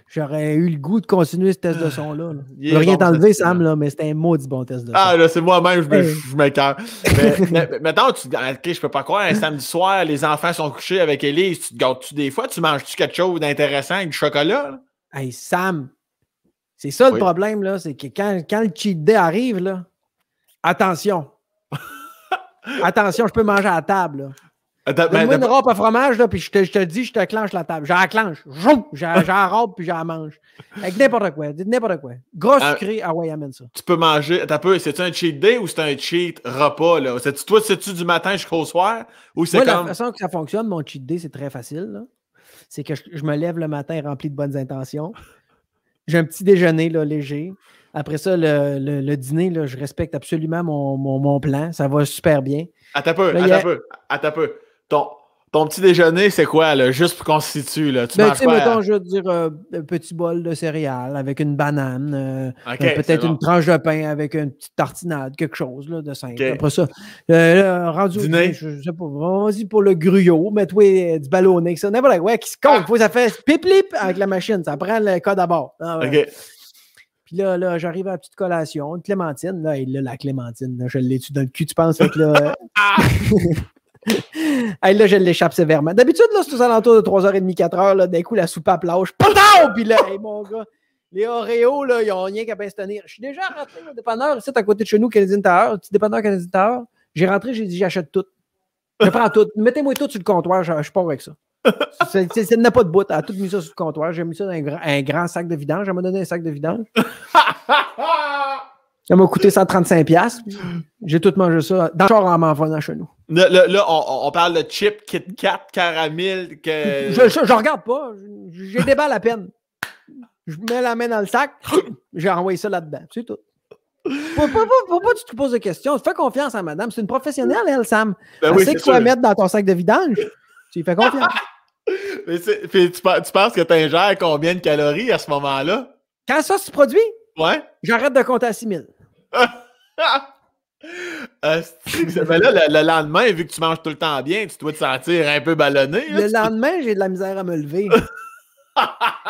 J'aurais eu le goût de continuer ce test de ah. son-là. Je veux rien t'enlever, Sam, là, mais c'était un maudit bon test de son. Ah, là, c'est moi-même, je, m'écarte mais, attends tu ah, je peux pas croire, un samedi soir, les enfants sont couchés avec Elise. Tu te gardes-tu des fois? Tu manges-tu quelque chose d'intéressant avec du chocolat? Hey, Sam, c'est ça le problème, là. C'est que quand, quand le cheat day arrive, là. Attention. Attention, je peux manger à la table. Ben, une robe à fromage, là, puis je te, je te dis, je te clenche la table. J'en clenche. J'en robe, puis j'en mange. Avec n'importe quoi. N'importe quoi. Gros ah. sucré, ah ouais, ça. Tu peux manger. c'est-tu un cheat day ou c'est un cheat repas, là? C'est-tu, toi, c'est-tu du matin jusqu'au soir? Ou c'est comme... la façon que ça fonctionne, mon cheat day, c'est très facile, C'est que je, me lève le matin rempli de bonnes intentions. J'ai un petit déjeuner, léger. Après ça, le, le, dîner, là, je respecte absolument mon, mon, mon, plan. Ça va super bien. À peu, là, à a... peu, ta peu. Ton, ton petit déjeuner, c'est quoi, là? Juste pour qu'on se situe, là? Tu ben, manges quoi? Mettons, je veux dire, euh, un petit bol de céréales avec une banane, euh, euh, peut-être une tranche de pain avec une petite tartinade, quelque chose, là, de simple. Après ça, rendu au dîner, je, ne sais pas, vas-y pour le gruyot, mets toi du ballonné, ça, n'importe ouais, qui se compte, ah! faut que ça fait pip-lip avec la machine, ça prend le cas d'abord. Ah, OK. Puis là, là j'arrive à la petite collation, une clémentine. Là, est là la clémentine, je l'ai-tu dans le cul, tu penses? Fait que là, elle, euh, là, je l'échappe sévèrement. D'habitude, là, c'est aux alentours de 3h30, 4h. D'un coup, la soupape lâche. Pardon! Puis là, mon gars, les Oreos, là, ils n'ont rien qu'à bien se tenir. Je suis déjà rentré au dépanneur, c'est à côté de chez nous, Canadien Tower, petit dépanneur canadien, Tower. J'ai rentré, j'ai dit, j'achète tout. Je prends tout. Mettez-moi tout sur le comptoir, je, je pars avec ça ça, n'a pas de bout. Elle a tout mis ça sur le comptoir. J'ai mis ça dans un grand, sac de vidange. Elle m'a donné un sac de vidange. Ça m'a coûté 135$. J'ai tout mangé ça dans le en chez nous. Là, on, parle de chip, Kit cat caramel. Que... Je, je, regarde pas. J'ai des balles à peine. Je mets la main dans le sac. J'ai envoyé ça là-dedans. C'est tout. Pourquoi, tu te poses de questions? Fais confiance à madame. C'est une professionnelle, elle, Sam. Ben elle sait quoi mettre dans ton sac de vidange. Tu lui fais confiance. Mais tu, penses que tu ingères combien de calories à ce moment-là? Quand ça se produit, ouais. j'arrête de compter à 6000. mais ben là, le, lendemain, vu que tu manges tout le temps bien, tu dois te sentir un peu ballonné. le lendemain, j'ai de la misère à me lever.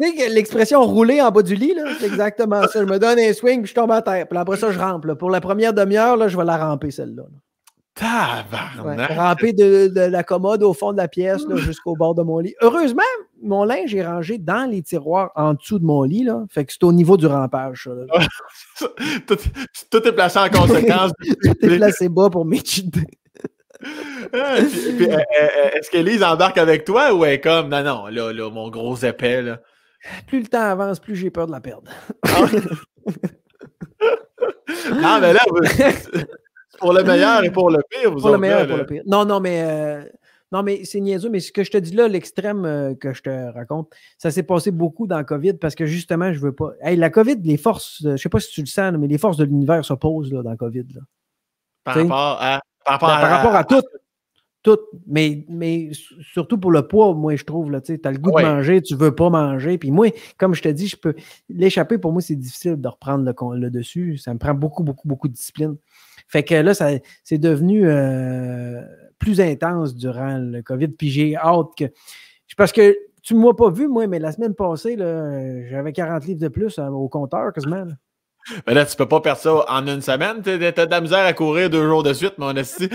tu sais, l'expression rouler en bas du lit, c'est exactement ça. Je me donne un swing, je tombe à terre. Puis après ça, je rampe. Pour la première demi-heure, je vais la ramper, celle-là. là Tabarnak! rampé de, la commode au fond de la pièce jusqu'au bord de mon lit. Heureusement, mon linge est rangé dans les tiroirs en dessous de mon lit. Là. Fait que c'est au niveau du rampage. tout, est placé en conséquence. tout est placé bas pour m'étudier. Ah, euh, euh, euh, est-ce lise embarque avec toi ou est comme non, non, là, là mon gros épais? Plus le temps avance, plus j'ai peur de la perdre. Ah mais là, pour le meilleur et pour le pire, vous Pour le meilleur hein, pour le pire. Non, non, mais. Euh, mais c'est niaiseux, mais ce que je te dis là, l'extrême euh, que je te raconte, ça s'est passé beaucoup dans la COVID parce que justement, je veux pas. la COVID, les forces, je euh, je sais pas si tu le sens, mais les forces de l'univers s'opposent dans la COVID. Ben, par, rapport à, par, rapport à, tout. Mais, mais surtout pour le poids, moi, je trouve, tu as le goût ah de manger, tu veux pas manger. Puis moi, comme je te dis, je peux. L'échapper, pour moi, c'est difficile de reprendre le, le dessus. Ça me prend beaucoup, beaucoup, beaucoup de discipline. Fait que là, c'est devenu euh, plus intense durant le COVID. Puis j'ai hâte que. Parce que tu ne m'as pas vu, moi, mais la semaine passée, j'avais 40 livres de plus hein, au compteur quasiment. Là. Mais là, tu peux pas perdre ça en une semaine. T'as de la misère à courir deux jours de suite, mon esti.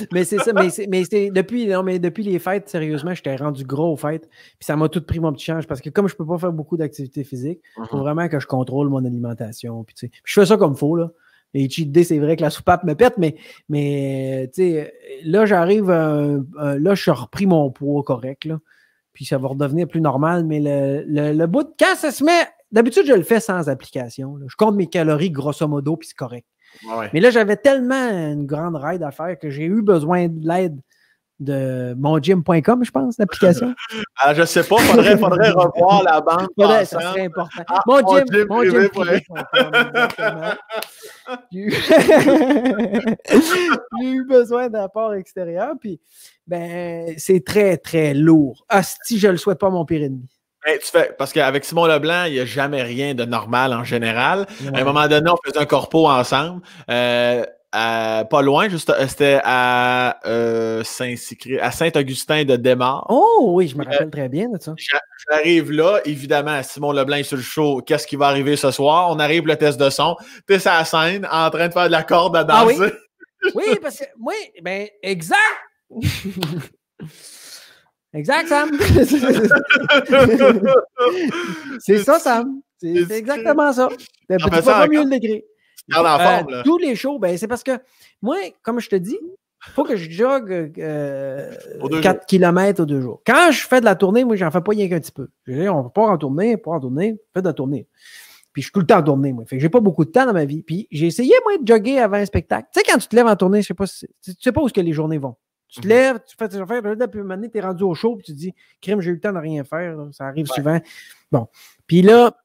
mais c'est ça. Mais, mais depuis, mais depuis les fêtes, sérieusement, je j'étais rendu gros aux fêtes. Puis ça m'a tout pris mon petit change parce que comme je peux pas faire beaucoup d'activités physiques, il faut mhm. vraiment que je contrôle mon alimentation. Puis, je fais ça comme il faut. Là. Et cheat c'est vrai que la soupape me pète, mais, mais euh, là, j'arrive, là, je suis repris mon poids correct, là, puis ça va redevenir plus normal. Mais le, le, le bout de quand ça se met, d'habitude, je le fais sans application. Je compte mes calories grosso modo, puis c'est correct. Mais là, j'avais tellement une grande ride à faire que j'ai eu besoin de l'aide de mongym.com, je pense, l'application. ah, je sais pas, faudrait, faudrait revoir la banque. ça serait important. Ah, mon, gym, J'ai eu besoin d'apport extérieur, puis ben, c'est très, très lourd. si je le souhaite pas, mon pire ennemi. tu fais, parce qu'avec Simon Leblanc, il n'y a jamais rien de normal en général. À un moment donné, on faisait un corpo ensemble. Euh, pas loin, juste euh, c'était euh, à Saint-Augustin de Démarre. Oh oui, je me euh, rappelle très bien de ça. J'arrive là, évidemment, à Simon Leblanc sur le show. Qu'est-ce qui va arriver ce soir? On arrive le test de son. T'es à la scène en train de faire de la corde à ah danser. oui? oui, parce que oui, ben exact! exact, Sam! c'est ça, Sam! C'est exactement ça. Ah, tu pas mieux le euh, tous les jours, ben, c'est parce que moi, comme je te dis, il faut que je jogue 4 km au deux jours. Quand je fais de la tournée, moi, j'en fais pas rien qu'un petit peu. Je on va en retourner, pas en tourner. fais de la tournée. Puis je suis tout le temps en tournée, moi. Fait j'ai pas beaucoup de temps dans ma vie. Puis j'ai essayé, moi, de jogger avant un spectacle. Tu sais, quand tu te lèves en tournée, je sais pas, tu sais pas où que les journées vont. Tu te mhm. lèves, tu fais tes affaires, puis tu es rendu au show, puis tu te dis, crime, j'ai eu le temps de rien faire, ça arrive souvent. Bon. Puis là,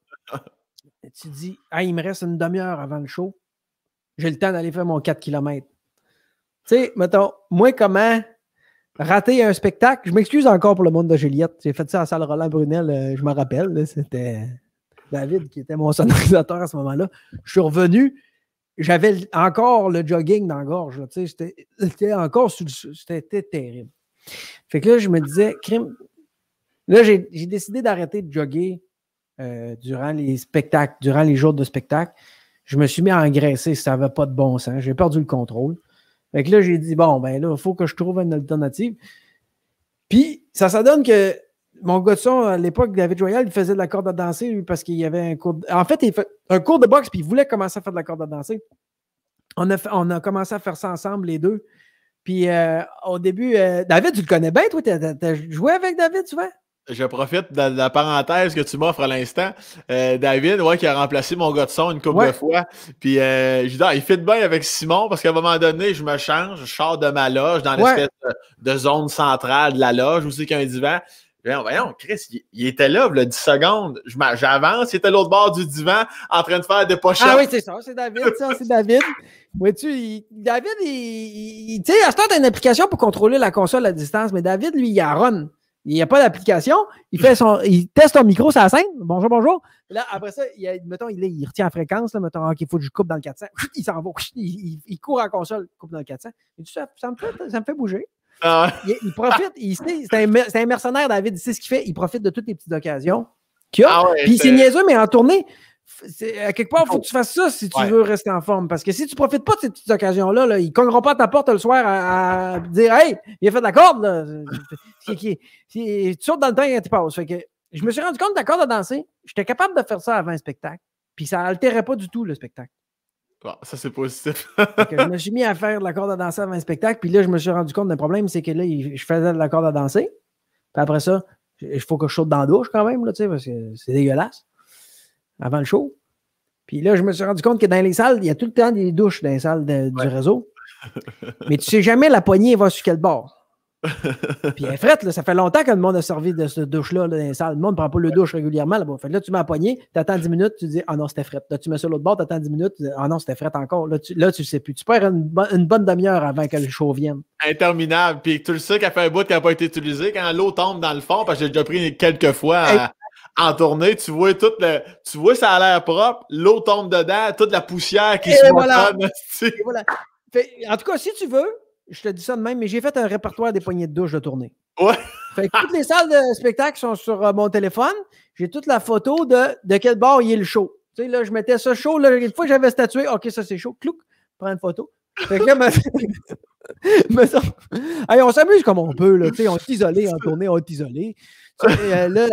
tu dis, ah, il me reste une demi-heure avant le show, j'ai le temps d'aller faire mon 4 km. Tu sais, mettons, moi, comment rater un spectacle, je m'excuse encore pour le monde de Juliette. J'ai fait ça à salle Roland Brunel, euh, je me rappelle, c'était David qui était mon sonorisateur à ce moment-là. Je suis revenu, j'avais encore le jogging dans la gorge, C'était encore C'était terrible. Fait que là, je me disais, crime. Là, j'ai décidé d'arrêter de jogger euh, durant les spectacles, durant les jours de spectacle, je me suis mis à engraisser, ça n'avait pas de bon sens. J'ai perdu le contrôle. Fait que là, j'ai dit, bon, ben là, il faut que je trouve une alternative. Puis, ça, ça donne que mon gars de son, à l'époque, David Royal, il faisait de la corde à danser, parce qu'il y avait un cours. De... En fait, il un cours de boxe, puis il voulait commencer à faire de la corde à danser. On a, on a commencé à faire ça ensemble, les deux. Puis, euh, au début, euh, David, tu le connais bien, toi? Tu joué avec David tu vois? Je profite de la parenthèse que tu m'offres à l'instant. Euh, David, ouais, qui a remplacé mon gars de son une couple de fois. Puis euh, je dis, ah, il fit bien avec Simon parce qu'à un moment donné, je me change, je sors de ma loge dans l'espèce de, zone centrale de la loge aussi qu'un qu'il divan. Voyons, voyons, Chris, il, était là, le 10 secondes. J'avance, il était à l'autre bord du divan en train de faire des pochettes. Ah oui, c'est ça, c'est David, ça, c'est David. tu il, David, il, tu sais, à une application pour contrôler la console à distance, mais David, lui, il a run. Il n'y a pas d'application. Il fait son, il teste son micro ça la scène. Bonjour, bonjour. Là, après ça, il, mettons, il, retient la fréquence. Là, mettons, OK, il faut que je coupe dans le 400. Il s'en va. Il, il, court en console, coupe dans le 400. Il dit, ça, ça, me, fait, ça me fait bouger. Ah. Il, il, profite. c'est, un, mercenaire, David. Tu sais ce qu'il fait. Il profite de toutes les petites occasions qu'il a. Ah ouais, Puis c'est niaiseux, mais en tournée, à quelque part, il faut que tu fasses ça si tu veux rester en forme. Parce que si tu ne profites pas de ces petites occasions-là, ils ne cogneront pas à ta porte le soir à, dire Hey, il a fait de la corde. tu sautes dans le temps et tu passes. que, je me suis rendu compte de la corde à danser. J'étais capable de faire ça avant un spectacle. Puis ça altérait pas du tout le spectacle. ça, c'est positif. je me suis mis à faire de la corde à danser avant un spectacle. Puis là, je me suis rendu compte d'un problème c'est que là, je faisais de la corde à danser. après ça, il faut que je saute dans la douche quand même, là, parce que c'est dégueulasse avant le show. Puis là, je me suis rendu compte que dans les salles, il y a tout le temps des douches dans les salles du réseau. Mais tu sais jamais la poignée va sur quel bord. Puis elle frette, là, ça fait longtemps que le monde a servi de cette douche-là dans les salles. Le monde ne prend pas le douche régulièrement là Fait là, tu mets la poignée, tu attends 10 minutes, tu dis Ah oh non, c'était frette. Là, tu mets sur l'autre bord, tu attends 10 minutes, tu dis Ah oh non, c'était frette encore. Là, tu, là, tu sais plus. Tu perds une, une bonne demi-heure avant que le show vienne. Interminable. Puis tu le sais qu'elle fait un bout qui n'a pas été utilisé. Quand l'eau tombe dans le fond, parce que j'ai déjà pris quelques fois en tournée, tu vois tout le. Tu vois, ça a l'air propre, l'eau tombe dedans, toute la poussière qui se voilà. en tout cas, si tu veux, je te dis ça de même, mais j'ai fait un répertoire des poignées de douche de tournée. Ouais. toutes les salles de spectacle sont sur euh, mon téléphone. J'ai toute la photo de, quel bord il est le show. là, je mettais ça chaud. une fois, que j'avais statué. OK, ça, c'est chaud. Clouc, prends une photo. on s'amuse comme on peut. on est isolé en tournée, on est isolé. Euh, là,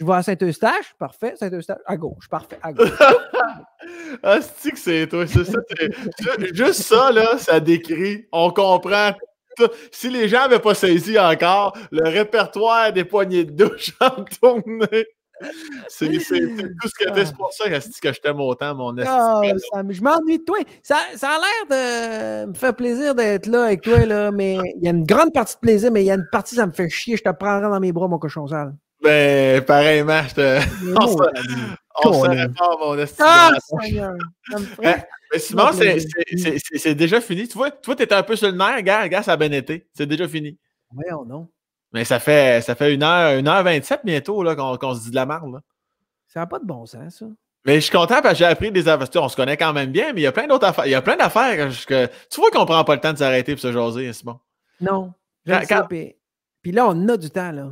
je vais à Saint-Eustache, parfait. Saint-Eustache, à gauche, parfait, à gauche. ah, que c'est toi. Ça, juste ça, là, ça décrit. On comprend si les gens n'avaient pas saisi encore, le répertoire des poignées de douche en tournée. C'est tout ce que C'est ah. pour ça que je t'aime autant, mon ah, esprit. Je m'ennuie de toi. Ça, ça a l'air de me faire plaisir d'être là avec toi, là, mais il y a une grande partie de plaisir, mais il y a une partie, ça me fait chier. Je te prendrai dans mes bras, mon cochon sale. Ben, pareillement, je te. on se, euh, on se répare, mon Ah, Seigneur! Euh, mais Simon, c'est déjà fini. Tu vois, toi, étais un peu sur le nerf, gars, gars, ça a bien été. C'est déjà fini. Oui, on non. Mais ça fait, ça fait une heure, une heure vingt-sept bientôt qu'on se dit de la marde. Ça n'a pas de bon sens, ça. Mais je suis content parce que j'ai appris des investisseurs On se connaît quand même bien, mais il y a plein d'autres affaires. Il y a plein d'affaires. Tu vois qu'on prend pas le temps de s'arrêter pour se jaser, bon hein, Non. Quand, Puis là, on a du temps, là.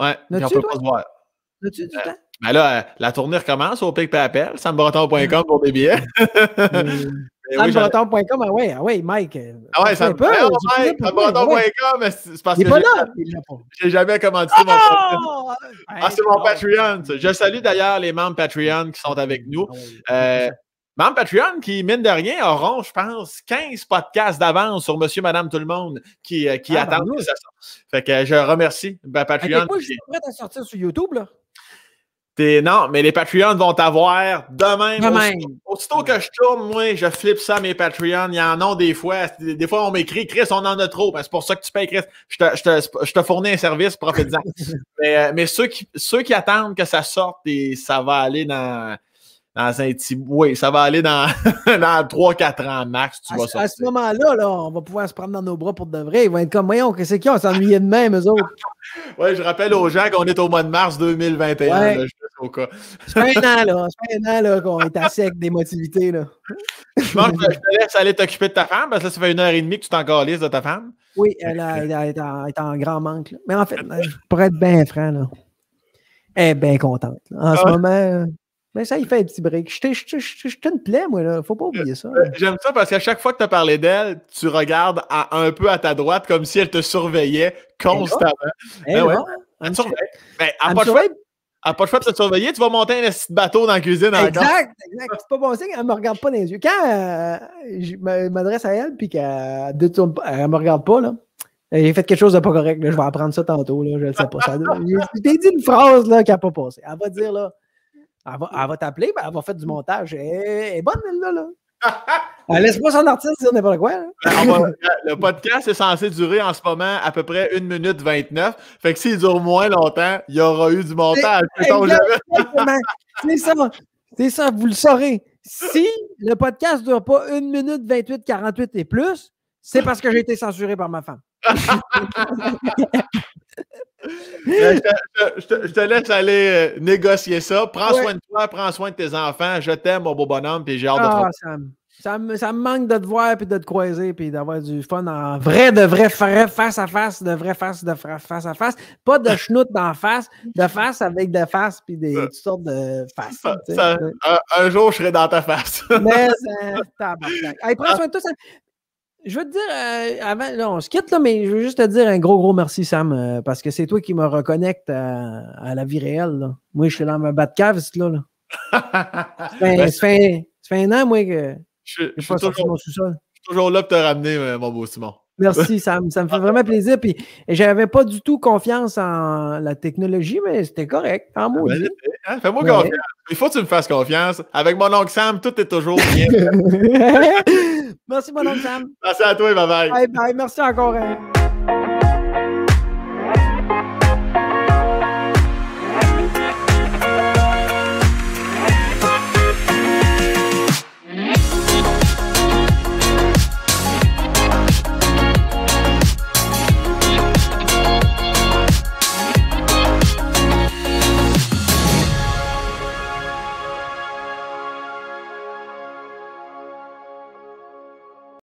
Ouais, j'en on peut pas se voir. Mais ben là, euh, la tournée recommence au pic papel, sambreton.com pour des billets. Ben sambreton.com, ah ouais, ah ouais, Mike. Euh, ah ouais, ça me sambreton.com, c'est parce que. Il pas J'ai jamais commandé mon Patreon. Oh! Ah, c'est mon Patreon. Je salue d'ailleurs les membres Patreon qui sont avec nous. Ah euh, Mme Patreon, qui, mine de rien, auront, je pense, 15 podcasts d'avance sur Monsieur, Madame, tout le monde qui, euh, qui ah, attendent ben Fait que je remercie ben, Patreon. Moi, je suis prêt à sortir sur YouTube, là. Non, mais les Patreons vont avoir demain. Aussitôt, que je tourne, moi, je flippe ça à mes Patreons. Il y en a des fois. Des fois, on m'écrit, Chris, on en a trop. Ben, c'est pour ça que tu payes, Chris. Je te, je fournis un service, profite mais, euh, mais ceux, qui, ceux qui attendent que ça sorte, et ça va aller dans dans un Oui, ça va aller dans, dans 3-4 ans max, tu à, vas À ce moment-là, là, on va pouvoir se prendre dans nos bras pour de vrai. Ils vont être comme, voyons, qu'est-ce qu'ils On s'ennuyait de même, eux autres. oui, je rappelle aux gens qu'on est au mois de mars 2021, C'est pas un an, là. c'est un an, là, qu'on est à sec d'émotivité, là. je pense que je te laisse aller t'occuper de ta femme, parce que ça fait une heure et demie que tu t'en de ta femme. Oui, elle, est en grand manque. Mais en fait, pour être bien franc, là, elle est bien contente. En ce ah moment, mais ben, ça, il fait un petit break. Je te plais, moi, là. Faut pas euh, oublier ça. Euh, j'aime ça parce qu'à chaque fois que tu as parlé d'elle, tu regardes un peu à ta droite comme si elle te surveillait constamment. Elle, ben ouais. elle, me surveille. Ben, elle pas À pas de choix te surveiller, tu vas monter un petit bateau dans la cuisine. Exact, encore. exact. C'est pas bon signe, elle me regarde pas dans les yeux. Quand euh, je m'adresse à elle puis qu'elle ne elle me regarde pas, là, ben, j'ai fait quelque chose de pas correct. je vais apprendre ça tantôt. Là, je ne sais pas. Ça, je t'ai dit une phrase là, qui n'a pas passé. Elle va dire là. Elle va, t'appeler, ben, elle va faire du montage. Elle, est bonne, elle, là. là. laisse pas son artiste dire n'importe quoi. Hein. Ben, euh, le podcast est censé durer en ce moment à peu près 1 minute 29. Fait que s'il dure moins longtemps, il y aura eu du montage. C'est ça. C'est ça, vous le saurez. Si le podcast ne dure pas 1 minute 28, 48 et plus, c'est parce que j'ai été censuré par ma femme. Euh, je, te, laisse aller euh, négocier ça. Prends soin de toi, prends soin de tes enfants. Je t'aime, mon beau bonhomme, puis j'ai hâte de te ah, ça, ça, me, manque de te voir, puis de te croiser, puis d'avoir du fun en vrai, de vrai, face à face, de vrai face, de face à face. Pas de schnout d'en face, de face avec de face, puis des toutes sortes de faces. un, jour, je serai dans ta face. Mais, euh, prends ah. soin de toi je veux te dire, euh, avant, non, on se quitte là, mais je veux juste te dire un gros, gros merci, Sam, euh, parce que c'est toi qui me reconnecte à, la vie réelle. Moi, je suis dans ma bas de cave, là. là. Ben, ben, ça, fait, un an, moi, que je, suis, toujours, je suis toujours là pour te ramener, euh, mon beau Simon. Merci, Sam. Ça me fait vraiment plaisir. Puis j'avais pas du tout confiance en la technologie, mais c'était correct. Ah, ben, hein, fais-moi confiance. Il faut que tu me fasses confiance. Avec mon oncle Sam, tout est toujours bien. Merci, mon Sam. Merci à toi, bye bye. Bye bye. Merci encore. Hein.